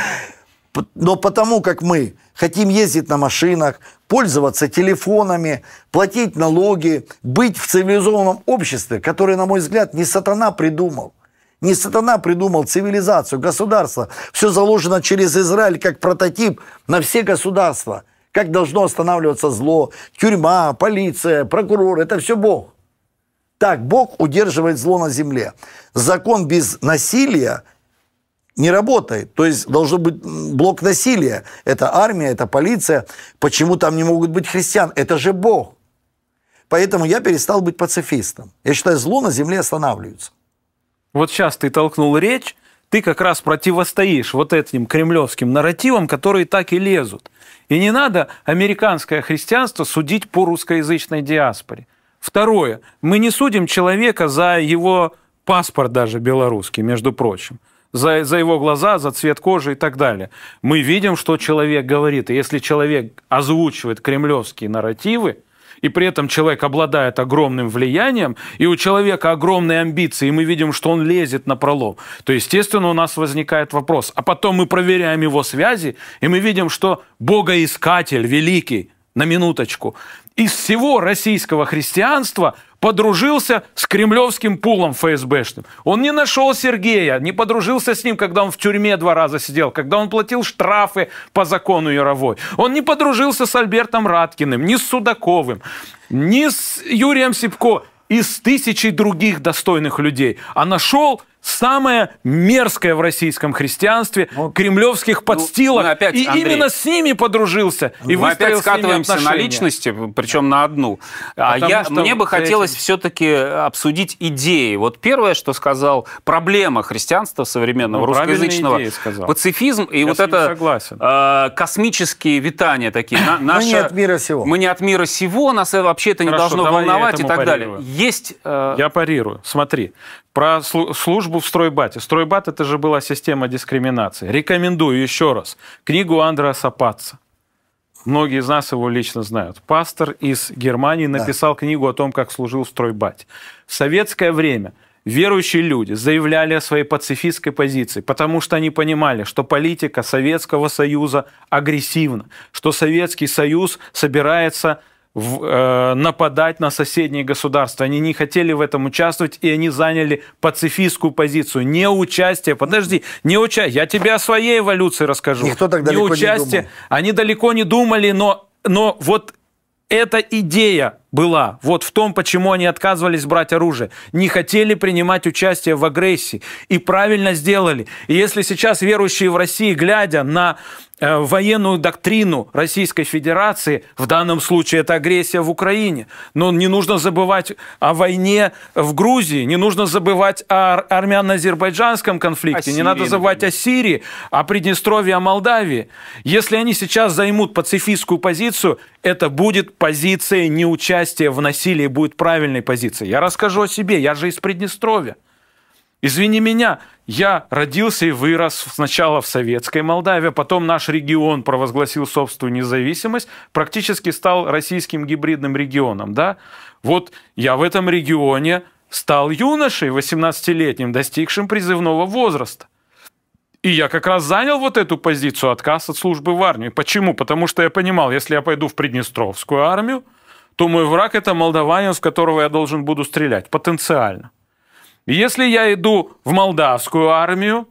Но потому как мы хотим ездить на машинах, пользоваться телефонами, платить налоги, быть в цивилизованном обществе, которое, на мой взгляд, не сатана придумал. Не сатана придумал цивилизацию, государство. Все заложено через Израиль как прототип на все государства. Как должно останавливаться зло, тюрьма, полиция, прокурор. Это все Бог. Так Бог удерживает зло на земле. Закон без насилия не работает. То есть должен быть блок насилия. Это армия, это полиция. Почему там не могут быть христиан? Это же Бог. Поэтому я перестал быть пацифистом. Я считаю, зло на земле останавливается. Вот сейчас ты толкнул речь, ты как раз противостоишь вот этим кремлевским нарративам, которые так и лезут. И не надо американское христианство судить по русскоязычной диаспоре. Второе. Мы не судим человека за его паспорт даже белорусский, между прочим за, за его глаза, за цвет кожи и так далее. Мы видим, что человек говорит. И если человек озвучивает кремлевские нарративы, и при этом человек обладает огромным влиянием, и у человека огромные амбиции, и мы видим, что он лезет на пролом, то, естественно, у нас возникает вопрос. А потом мы проверяем его связи, и мы видим, что богоискатель великий, на минуточку, из всего российского христианства подружился с кремлевским пулом ФСБшным. Он не нашел Сергея, не подружился с ним, когда он в тюрьме два раза сидел, когда он платил штрафы по закону Яровой. Он не подружился с Альбертом Радкиным, ни с Судаковым, ни с Юрием Сипко, и с тысячей других достойных людей, а нашел самое мерзкое в российском христианстве, ну, кремлевских ну, подстилок. Ну, ну, опять, и Андрей, именно с ними подружился. Ну, и мы опять скатываемся на личности, причем на одну. а я, мне бы хотелось все-таки обсудить идеи. Вот первое, что сказал, проблема христианства современного, ну, русскоязычного. Пацифизм и я вот это согласен. Э, космические витания такие. На, наша, мы не от мира сего. Мы не от мира сего, нас вообще это Хорошо, не должно волновать и так парирую. далее. Есть... Э... Я парирую. Смотри, про службу в стройбате. Стройбат – это же была система дискриминации. Рекомендую еще раз книгу Андреаса Патца. Многие из нас его лично знают. Пастор из Германии написал да. книгу о том, как служил в стройбате. В советское время верующие люди заявляли о своей пацифистской позиции, потому что они понимали, что политика Советского Союза агрессивна, что Советский Союз собирается в, э, нападать на соседние государства. Они не хотели в этом участвовать, и они заняли пацифистскую позицию. Не участие, подожди, не участие. Я тебе о своей эволюции расскажу. Никто так далеко не участие. Не думал. Они далеко не думали, но, но вот эта идея была вот в том, почему они отказывались брать оружие. Не хотели принимать участие в агрессии. И правильно сделали. И если сейчас верующие в России, глядя на Э, военную доктрину Российской Федерации, в данном случае это агрессия в Украине. Но не нужно забывать о войне в Грузии, не нужно забывать о армяно-азербайджанском конфликте, о не надо забывать например. о Сирии, о Приднестровье, о Молдавии. Если они сейчас займут пацифистскую позицию, это будет позиция неучастия в насилии, будет правильной позицией. Я расскажу о себе, я же из Приднестровья. Извини меня, я родился и вырос сначала в советской Молдавии, а потом наш регион провозгласил собственную независимость, практически стал российским гибридным регионом. Да? Вот я в этом регионе стал юношей 18-летним, достигшим призывного возраста. И я как раз занял вот эту позицию, отказ от службы в армии. Почему? Потому что я понимал, если я пойду в Приднестровскую армию, то мой враг – это молдаванец, с которого я должен буду стрелять потенциально. Если я иду в молдавскую армию,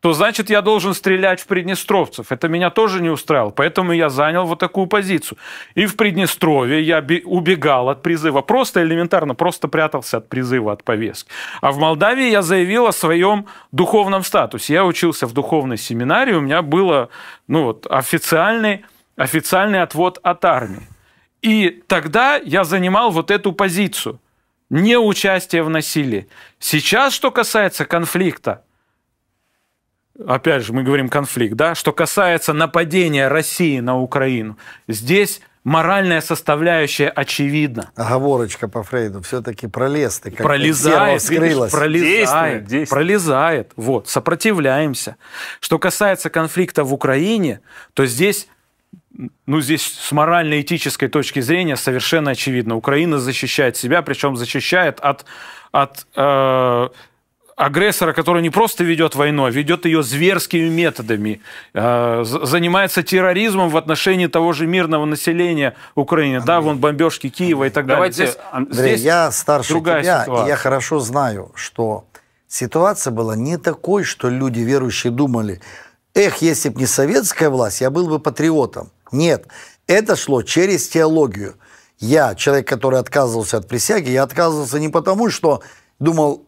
то значит я должен стрелять в приднестровцев. Это меня тоже не устраивало, поэтому я занял вот такую позицию. И в Приднестровье я убегал от призыва, просто элементарно, просто прятался от призыва, от повестки. А в Молдавии я заявил о своем духовном статусе. Я учился в духовной семинарии, у меня был ну, вот, официальный, официальный отвод от армии. И тогда я занимал вот эту позицию не участие в насилии. Сейчас, что касается конфликта, опять же, мы говорим конфликт, да, что касается нападения России на Украину, здесь моральная составляющая очевидна. Оговорочка по Фрейду, все-таки пролез ты. Как пролезает, скрылась. пролезает, действует, действует. пролезает. Вот, сопротивляемся. Что касается конфликта в Украине, то здесь ну, здесь с морально-этической точки зрения совершенно очевидно. Украина защищает себя, причем защищает от, от э, агрессора, который не просто ведет войну, а ведет ее зверскими методами, э, занимается терроризмом в отношении того же мирного населения Украины. Андрей, да, вон бомбежки Киева и так давайте, далее. Здесь, Андрей, здесь я старше другая тебя, ситуация. я хорошо знаю, что ситуация была не такой, что люди верующие думали, эх, если бы не советская власть, я был бы патриотом. Нет, это шло через теологию. Я, человек, который отказывался от присяги, я отказывался не потому, что думал,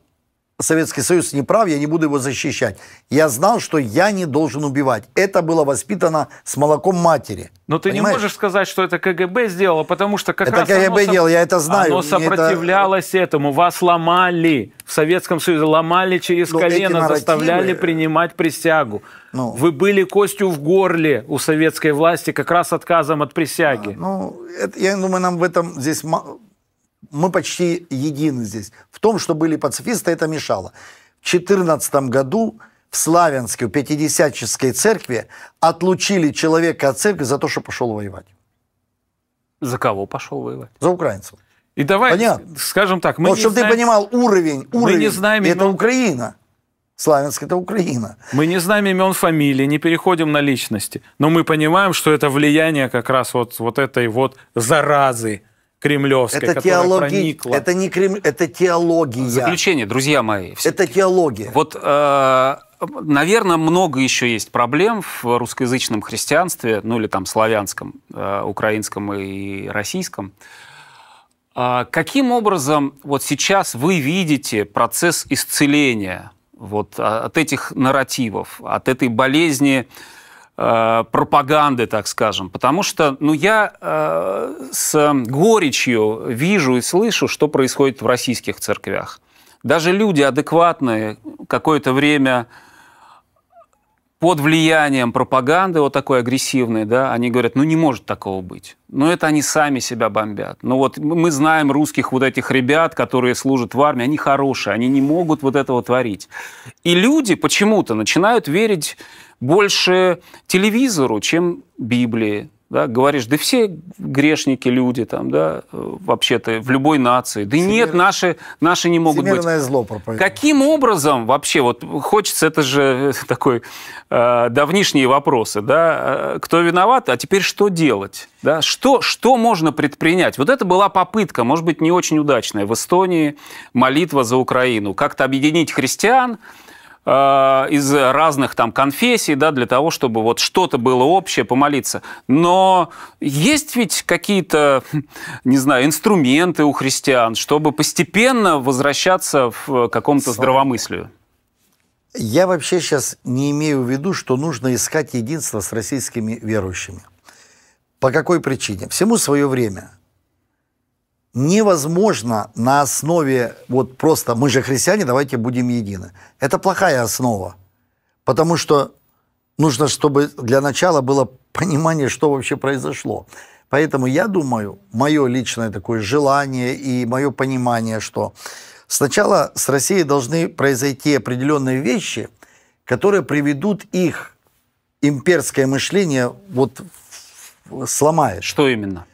Советский Союз не прав, я не буду его защищать. Я знал, что я не должен убивать. Это было воспитано с молоком матери. Но ты Понимаешь? не можешь сказать, что это КГБ сделало, потому что как это раз КГБ оно, делал, я это знаю. Оно сопротивлялось это... этому. Вас ломали в Советском Союзе, ломали через Но ну, колено, нарративы... заставляли принимать присягу. Ну, Вы были костью в горле у советской власти как раз отказом от присяги. А, ну, это, я думаю, нам в этом здесь мы почти едины здесь. В том, что были пацифисты, это мешало. В 2014 году в Славянске, у Пятидесятческой церкви, отлучили человека от церкви за то, что пошел воевать. За кого пошел воевать? За украинцев. И давай, Понятно? скажем так, мы вот, не чтобы знаем... ты понимал уровень, уровень, мы не знаем это имен... Украина. Славянск – это Украина. Мы не знаем имен, фамилии, не переходим на личности, но мы понимаем, что это влияние как раз вот, вот этой вот заразы, кремлевская, это которая теологи... проникла. Это не Кремль, это теология. Заключение, друзья мои. Это теология. Вот, э, наверное, много еще есть проблем в русскоязычном христианстве, ну или там славянском, э, украинском и российском. Э, каким образом вот сейчас вы видите процесс исцеления вот а, от этих нарративов, от этой болезни? Э, пропаганды, так скажем, потому что, ну, я э, с горечью вижу и слышу, что происходит в российских церквях. Даже люди адекватные какое-то время под влиянием пропаганды, вот такой агрессивной, да, они говорят, ну не может такого быть. Но ну, это они сами себя бомбят. Ну вот мы знаем русских вот этих ребят, которые служат в армии, они хорошие, они не могут вот этого творить. И люди почему-то начинают верить больше телевизору, чем Библии. Да, говоришь, да все грешники люди там, да, вообще-то в любой нации. Да Всемир... нет, наши, наши не могут Всемирное быть. зло проповедует. Каким образом вообще, вот хочется, это же э, такой э, давнишние вопросы, да, э, кто виноват, а теперь что делать? Да, что, что можно предпринять? Вот это была попытка, может быть, не очень удачная, в Эстонии молитва за Украину. Как-то объединить христиан, Э, из разных там конфессий, да, для того, чтобы вот что-то было общее, помолиться. Но есть ведь какие-то, не знаю, инструменты у христиан, чтобы постепенно возвращаться в э, каком-то здравомыслию? Я вообще сейчас не имею в виду, что нужно искать единство с российскими верующими. По какой причине? Всему свое время невозможно на основе вот просто мы же христиане, давайте будем едины. Это плохая основа, потому что нужно, чтобы для начала было понимание, что вообще произошло. Поэтому я думаю, мое личное такое желание и мое понимание, что сначала с Россией должны произойти определенные вещи, которые приведут их имперское мышление вот сломает. Что именно?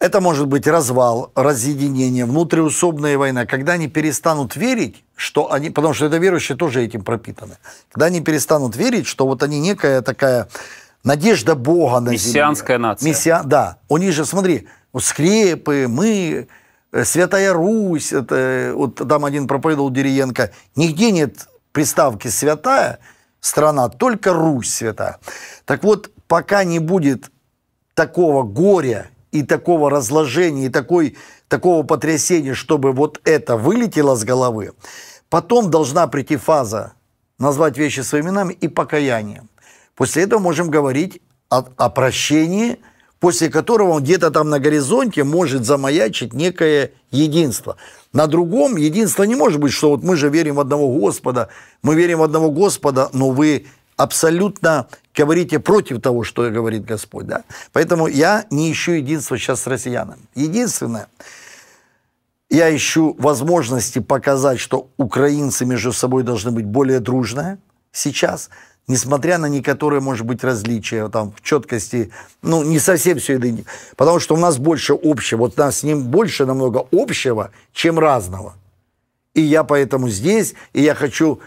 Это может быть развал, разъединение, внутриусобная война, когда они перестанут верить, что они, потому что это верующие тоже этим пропитаны, когда они перестанут верить, что вот они некая такая надежда Бога на Мессианская земле. нация. Мессиан, да. У них же, смотри, скрепы, мы, э, Святая Русь, это, э, вот там один проповедовал Дериенко, нигде нет приставки «святая», страна, только Русь святая. Так вот, пока не будет такого горя и такого разложения, и такой, такого потрясения, чтобы вот это вылетело с головы. Потом должна прийти фаза назвать вещи своими именами и покаяние. После этого можем говорить о, о прощении, после которого где-то там на горизонте может замаячить некое единство. На другом единство не может быть, что вот мы же верим в одного Господа, мы верим в одного Господа, но вы абсолютно говорите против того, что говорит Господь. Да? Поэтому я не ищу единства сейчас с россиянами. Единственное, я ищу возможности показать, что украинцы между собой должны быть более дружные сейчас, несмотря на некоторые, может быть, различия там, в четкости, ну, не совсем все это, Потому что у нас больше общего, вот у нас с ним больше намного общего, чем разного. И я поэтому здесь, и я хочу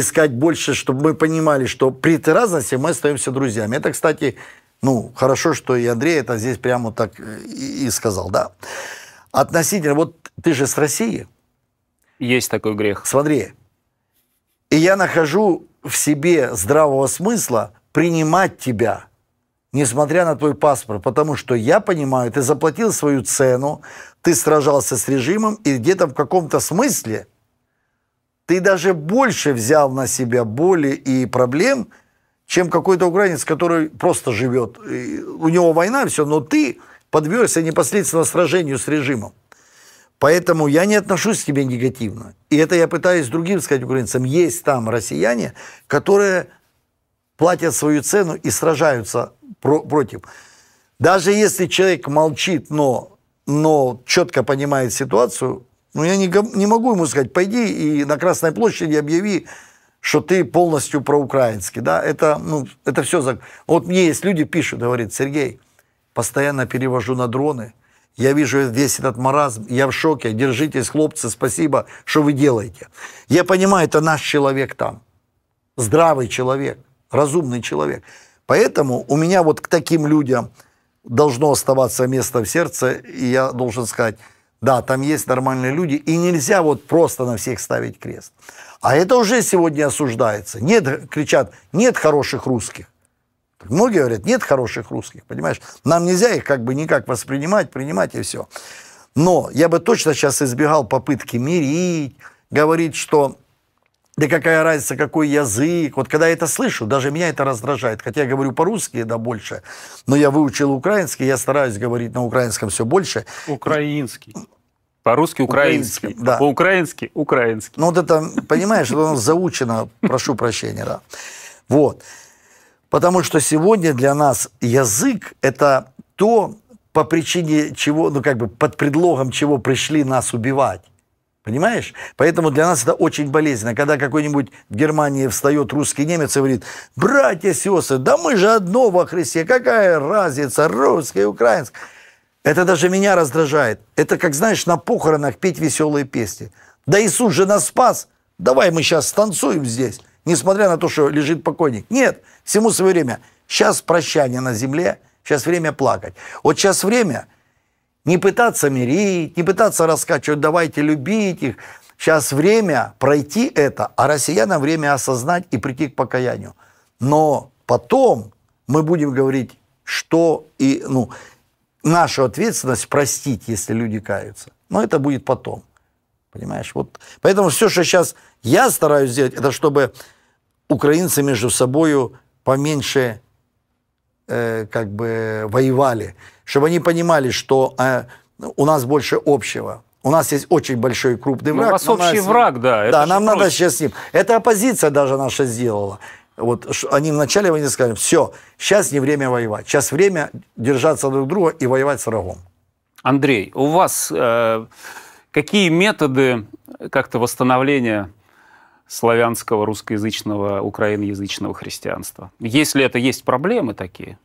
искать больше, чтобы мы понимали, что при этой разности мы остаемся друзьями. Это, кстати, ну, хорошо, что и Андрей это здесь прямо так э, и, и сказал, да. Относительно, вот ты же с России. Есть такой грех. Смотри, и я нахожу в себе здравого смысла принимать тебя, несмотря на твой паспорт, потому что я понимаю, ты заплатил свою цену, ты сражался с режимом, и где-то в каком-то смысле – ты даже больше взял на себя боли и проблем, чем какой-то украинец, который просто живет. И у него война, все, но ты подвергся непосредственно сражению с режимом. Поэтому я не отношусь к тебе негативно. И это я пытаюсь другим сказать украинцам. Есть там россияне, которые платят свою цену и сражаются про против. Даже если человек молчит, но, но четко понимает ситуацию, но ну, я не, не могу ему сказать, пойди и на Красной площади объяви, что ты полностью проукраинский. Да? Это, ну, это все... За... Вот мне есть люди пишут, говорит, Сергей, постоянно перевожу на дроны, я вижу весь этот маразм, я в шоке, держитесь, хлопцы, спасибо, что вы делаете. Я понимаю, это наш человек там, здравый человек, разумный человек. Поэтому у меня вот к таким людям должно оставаться место в сердце, и я должен сказать, да, там есть нормальные люди, и нельзя вот просто на всех ставить крест. А это уже сегодня осуждается. Нет, кричат, нет хороших русских. Многие говорят, нет хороших русских, понимаешь? Нам нельзя их как бы никак воспринимать, принимать и все. Но я бы точно сейчас избегал попытки мирить, говорить, что да какая разница, какой язык. Вот когда я это слышу, даже меня это раздражает. Хотя я говорю по-русски, да, больше. Но я выучил украинский, я стараюсь говорить на украинском все больше. Украинский. По-русски украинский. украинский да. По-украински украинский. Ну вот это, понимаешь, оно заучено, прошу прощения, да. Вот. Потому что сегодня для нас язык – это то, по причине чего, ну как бы под предлогом чего пришли нас убивать. Понимаешь? Поэтому для нас это очень болезненно. Когда какой-нибудь в Германии встает русский немец и говорит, братья, сестры, да мы же одно во Христе, какая разница, русский, украинский. Это даже меня раздражает. Это как, знаешь, на похоронах петь веселые песни. Да Иисус же нас спас, давай мы сейчас станцуем здесь, несмотря на то, что лежит покойник. Нет, всему свое время. Сейчас прощание на земле, сейчас время плакать. Вот сейчас время – не пытаться мирить, не пытаться раскачивать, давайте любить их. Сейчас время пройти это, а россиянам время осознать и прийти к покаянию. Но потом мы будем говорить, что и, ну, наша ответственность простить, если люди каются. Но это будет потом. Понимаешь? Вот. Поэтому все, что сейчас я стараюсь сделать, это чтобы украинцы между собой поменьше Э, как бы воевали, чтобы они понимали, что э, у нас больше общего. У нас есть очень большой крупный ну, враг. у вас общий нас... враг, да. Да, нам проще. надо сейчас с ним. Это оппозиция даже наша сделала. Вот они вначале начале войны сказали, все, сейчас не время воевать, сейчас время держаться друг друга и воевать с врагом. Андрей, у вас э, какие методы как-то восстановления славянского, русскоязычного, украиноязычного христианства. Если это есть проблемы такие,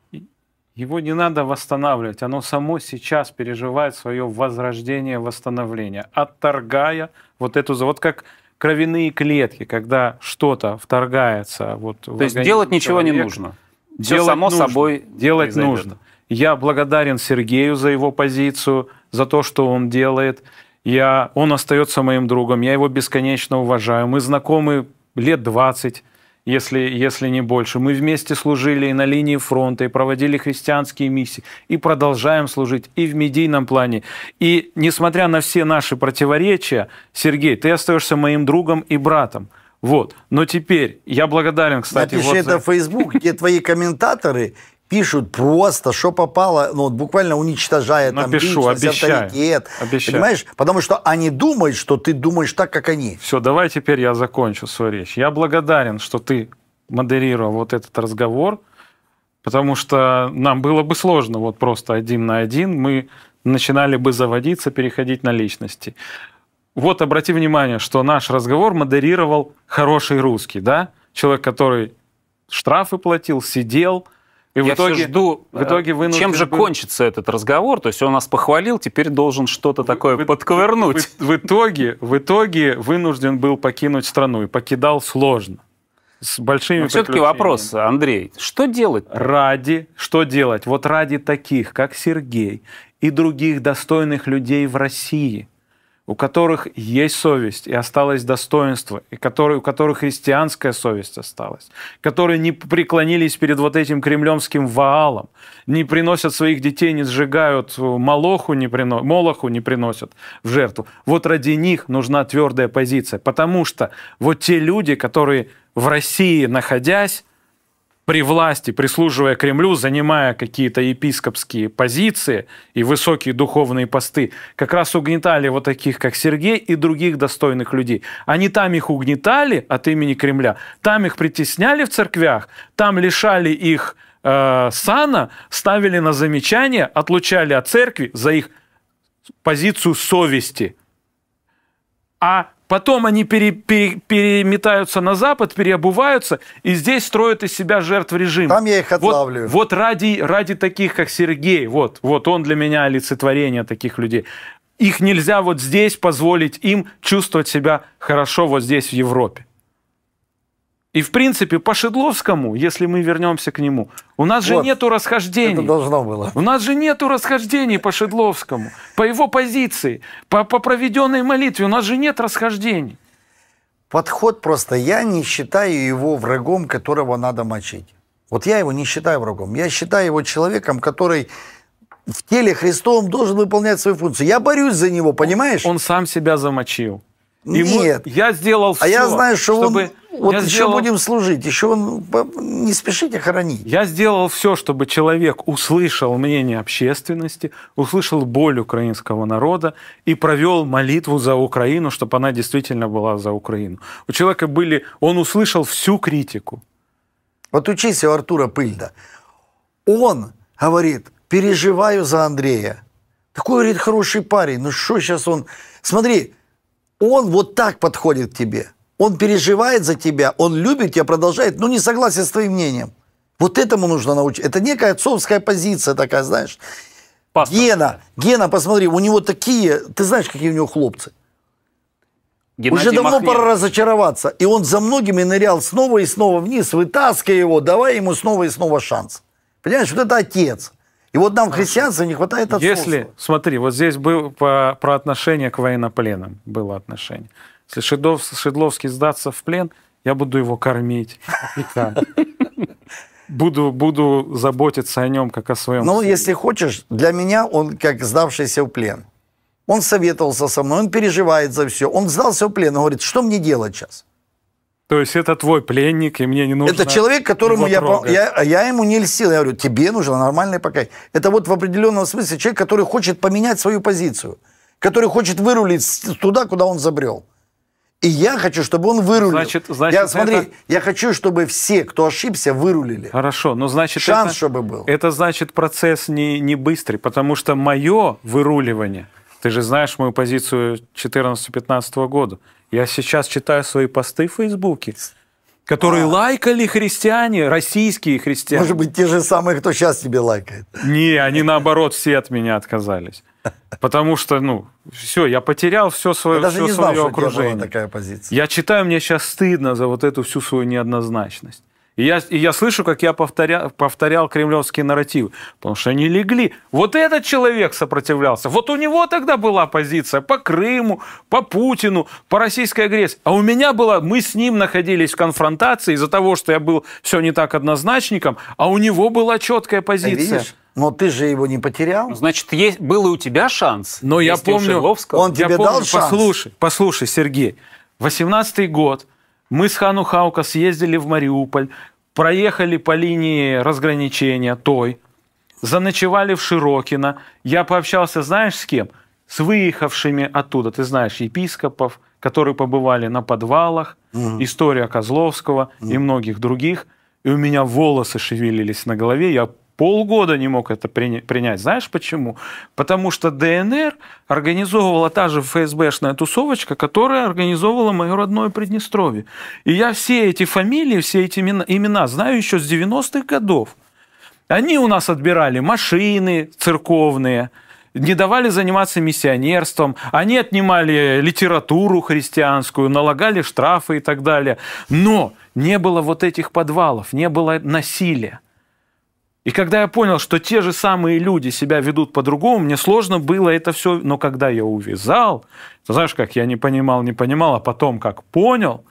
его не надо восстанавливать. Оно само сейчас переживает свое возрождение, восстановление, отторгая вот эту... Вот как кровяные клетки, когда что-то вторгается. Вот, То есть делать человека, ничего не нужно. делать само нужно, собой Делать произойдет. нужно. Я благодарен Сергею за его позицию, за то, что он делает. Я, он остается моим другом, я его бесконечно уважаю. Мы знакомы лет 20, если, если не больше. Мы вместе служили и на линии фронта, и проводили христианские миссии, и продолжаем служить и в медийном плане. И несмотря на все наши противоречия, Сергей, ты остаешься моим другом и братом. Вот. Но теперь я благодарен, кстати, Напиши вот это за... в Facebook, где твои комментаторы пишут просто, что попало, ну, вот буквально уничтожая там Напишу, личность, обещаю, авторитет. Обещаю. Понимаешь? Потому что они думают, что ты думаешь так, как они. Все, давай теперь я закончу свою речь. Я благодарен, что ты модерировал вот этот разговор, потому что нам было бы сложно вот просто один на один. Мы начинали бы заводиться, переходить на личности. Вот обрати внимание, что наш разговор модерировал хороший русский, да? Человек, который штрафы платил, сидел – и я в итоге, все жду, в итоге э, вынужден чем же был... кончится этот разговор. То есть он нас похвалил, теперь должен что-то такое вы, подковырнуть. Вы, в, итоге, в итоге вынужден был покинуть страну и покидал сложно. С большими Но все-таки вопрос, Андрей, что делать? Ради, что делать? Вот ради таких, как Сергей, и других достойных людей в России, у которых есть совесть и осталось достоинство, и которые, у которых христианская совесть осталась, которые не преклонились перед вот этим кремлемским ваалом, не приносят своих детей, не сжигают, э, молоху не, прино, молоху не приносят в жертву. Вот ради них нужна твердая позиция, потому что вот те люди, которые в России, находясь, при власти, прислуживая Кремлю, занимая какие-то епископские позиции и высокие духовные посты, как раз угнетали вот таких, как Сергей и других достойных людей. Они там их угнетали от имени Кремля, там их притесняли в церквях, там лишали их э, сана, ставили на замечание, отлучали от церкви за их позицию совести. А Потом они пере, пере, переметаются на Запад, переобуваются, и здесь строят из себя жертв режима. Там я их отлавливаю. Вот, вот ради, ради таких, как Сергей, вот, вот он для меня олицетворение таких людей. Их нельзя вот здесь позволить им чувствовать себя хорошо вот здесь, в Европе. И, в принципе, по Шедловскому, если мы вернемся к нему, у нас же вот. нету расхождений. Это должно было. У нас же нету расхождений по Шедловскому, по его позиции, по, по проведенной молитве. У нас же нет расхождений. Подход просто, я не считаю его врагом, которого надо мочить. Вот я его не считаю врагом. Я считаю его человеком, который в теле Христовом должен выполнять свою функцию. Я борюсь за него, понимаешь? Он, он сам себя замочил. Ему, Нет. Я сделал все, а я знаю, что чтобы он... Вот я еще сделал... будем служить, еще он... не спешите хоронить. Я сделал все, чтобы человек услышал мнение общественности, услышал боль украинского народа и провел молитву за Украину, чтобы она действительно была за Украину. У человека были, он услышал всю критику. Вот учись у Артура Пыльда. Он говорит, переживаю за Андрея. Такой, говорит, хороший парень, ну что сейчас он... Смотри, он вот так подходит к тебе – он переживает за тебя, он любит тебя, продолжает, но не согласен с твоим мнением. Вот этому нужно научить. Это некая отцовская позиция такая, знаешь. Пастор. Гена, Гена, посмотри, у него такие, ты знаешь, какие у него хлопцы. Геннадий Уже давно Махнев. пора разочароваться. И он за многими нырял снова и снова вниз, вытаскивая его, давая ему снова и снова шанс. Понимаешь, вот это отец. И вот нам, христианству, не хватает отцовства. Если, смотри, вот здесь был по, про отношение к военнопленным было отношение. Если Шедов, Шедловский сдаться в плен, я буду его кормить. Буду, буду заботиться о нем, как о своем. Ну, если хочешь, для меня он как сдавшийся в плен. Он советовался со мной, он переживает за все. Он сдался в плен, он говорит, что мне делать сейчас? То есть это твой пленник, и мне не нужно. Это человек, которому я, я, я ему не льстил. Я говорю, тебе нужно нормальное покаяние. Это вот в определенном смысле человек, который хочет поменять свою позицию, который хочет вырулить туда, куда он забрел. И я хочу, чтобы он вырулил. Значит, значит, я, смотри, это... я хочу, чтобы все, кто ошибся, вырулили. Хорошо, но значит... Шанс, это, чтобы был. Это значит, процесс не, не быстрый, потому что мое выруливание, ты же знаешь мою позицию 14-15 года, я сейчас читаю свои посты в Фейсбуке, которые а. лайкали христиане, российские христиане. Может быть, те же самые, кто сейчас тебе лайкает. Не, они наоборот все от меня отказались. Потому что, ну, все, я потерял все свое, даже все не знал, свое что окружение. Такая позиция. Я читаю, мне сейчас стыдно за вот эту всю свою неоднозначность. И я, и я слышу, как я повторя, повторял кремлевские нарративы, потому что они легли. Вот этот человек сопротивлялся, вот у него тогда была позиция по Крыму, по Путину, по российской агрессии. А у меня была, мы с ним находились в конфронтации из-за того, что я был все не так однозначником, а у него была четкая позиция. Видишь? Но ты же его не потерял. Значит, есть, был и у тебя шанс. Но я помню, он я тебе помню, дал шанс. Послушай, послушай, Сергей, 18 год – мы с Хану Хаука съездили в Мариуполь, проехали по линии разграничения той, заночевали в Широкино. Я пообщался, знаешь, с кем? С выехавшими оттуда, ты знаешь, епископов, которые побывали на подвалах, угу. история Козловского угу. и многих других. И у меня волосы шевелились на голове, я полгода не мог это принять. Знаешь почему? Потому что ДНР организовывала та же ФСБшная тусовочка, которая организовывала мое родное Приднестровье. И я все эти фамилии, все эти имена знаю еще с 90-х годов. Они у нас отбирали машины церковные, не давали заниматься миссионерством, они отнимали литературу христианскую, налагали штрафы и так далее. Но не было вот этих подвалов, не было насилия. И когда я понял, что те же самые люди себя ведут по-другому, мне сложно было это все, но когда я увязал, ты знаешь, как я не понимал, не понимал, а потом как понял,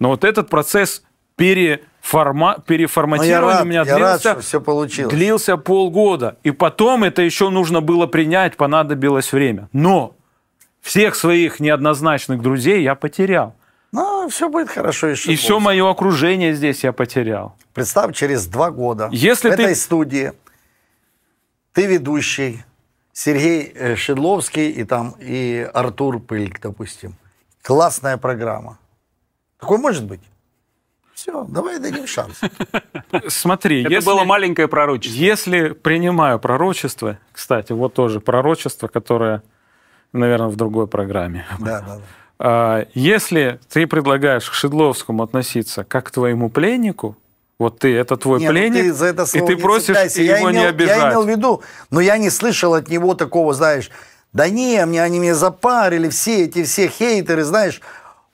но вот этот процесс переформа... переформатирования но ну, я рад, у меня длился, рад, все получилось. длился полгода. И потом это еще нужно было принять, понадобилось время. Но всех своих неоднозначных друзей я потерял. Ну, все будет хорошо. И, и все мое окружение здесь я потерял. Представь, через два года Если в ты... этой студии ты ведущий, Сергей э, Шедловский и там и Артур Пыльк, допустим. Классная программа. Такое может быть? Все, давай дадим шанс. Смотри, это если, было маленькое пророчество. Если принимаю пророчество, кстати, вот тоже пророчество, которое, наверное, в другой программе. Да, да, да. А, если ты предлагаешь к Шедловскому относиться как к твоему пленнику, вот ты, это твой Нет, ну пленник, ты за это и ты просишь цепляйся. его я имел, не обижать. Я имел в виду, но я не слышал от него такого, знаешь, да не, мне, они меня запарили, все эти все хейтеры, знаешь,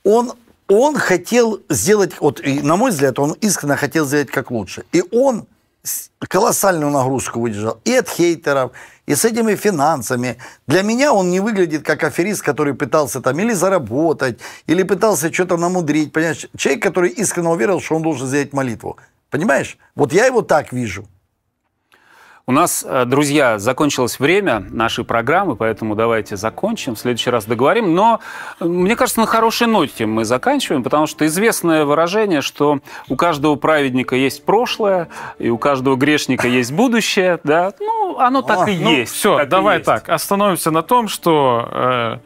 он, он хотел сделать, вот, и, на мой взгляд, он искренне хотел сделать как лучше. И он колоссальную нагрузку выдержал и от хейтеров, и с этими финансами. Для меня он не выглядит как аферист, который пытался там или заработать, или пытался что-то намудрить. Понимаешь, человек, который искренне уверил, что он должен сделать молитву. Понимаешь? Вот я его так вижу. У нас, э, друзья, закончилось время нашей программы, поэтому давайте закончим, в следующий раз договорим. Но, э, мне кажется, на хорошей ноте мы заканчиваем, потому что известное выражение, что у каждого праведника есть прошлое, и у каждого грешника есть будущее, да, ну, оно так О, а, и ну, есть. Все, давай есть. так, остановимся на том, что... Э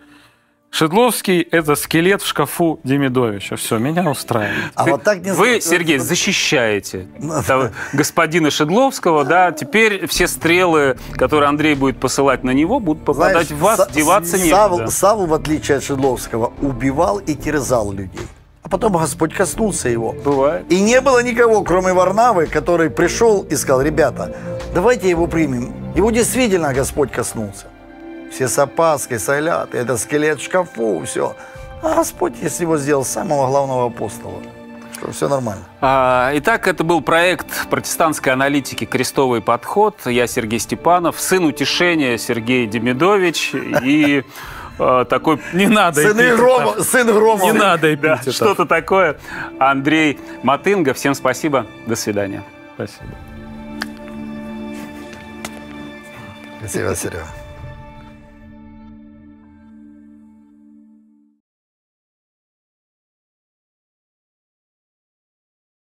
Шедловский – это скелет в шкафу Демидовича. Все, меня устраивает. А Ты, вот так не... Вы, Сергей, защищаете господина Шедловского, да? Теперь все стрелы, которые Андрей будет посылать на него, будут попадать в вас, деваться некуда. Савл, да. в отличие от Шедловского, убивал и терзал людей. А потом Господь коснулся его. Бывает. И не было никого, кроме Варнавы, который пришел и сказал, ребята, давайте его примем. Его действительно Господь коснулся. Все с опаской солят, это скелет в шкафу, все. А Господь, если его сделал самого главного апостола, что все нормально. А, итак, это был проект протестантской аналитики «Крестовый подход». Я Сергей Степанов, сын утешения Сергей Демидович и э, такой, не надо Сын Грома, сын Грома. Не надо эпитетов. Да, что-то такое. Андрей Матынга, всем спасибо, до свидания. Спасибо. Спасибо, Серега.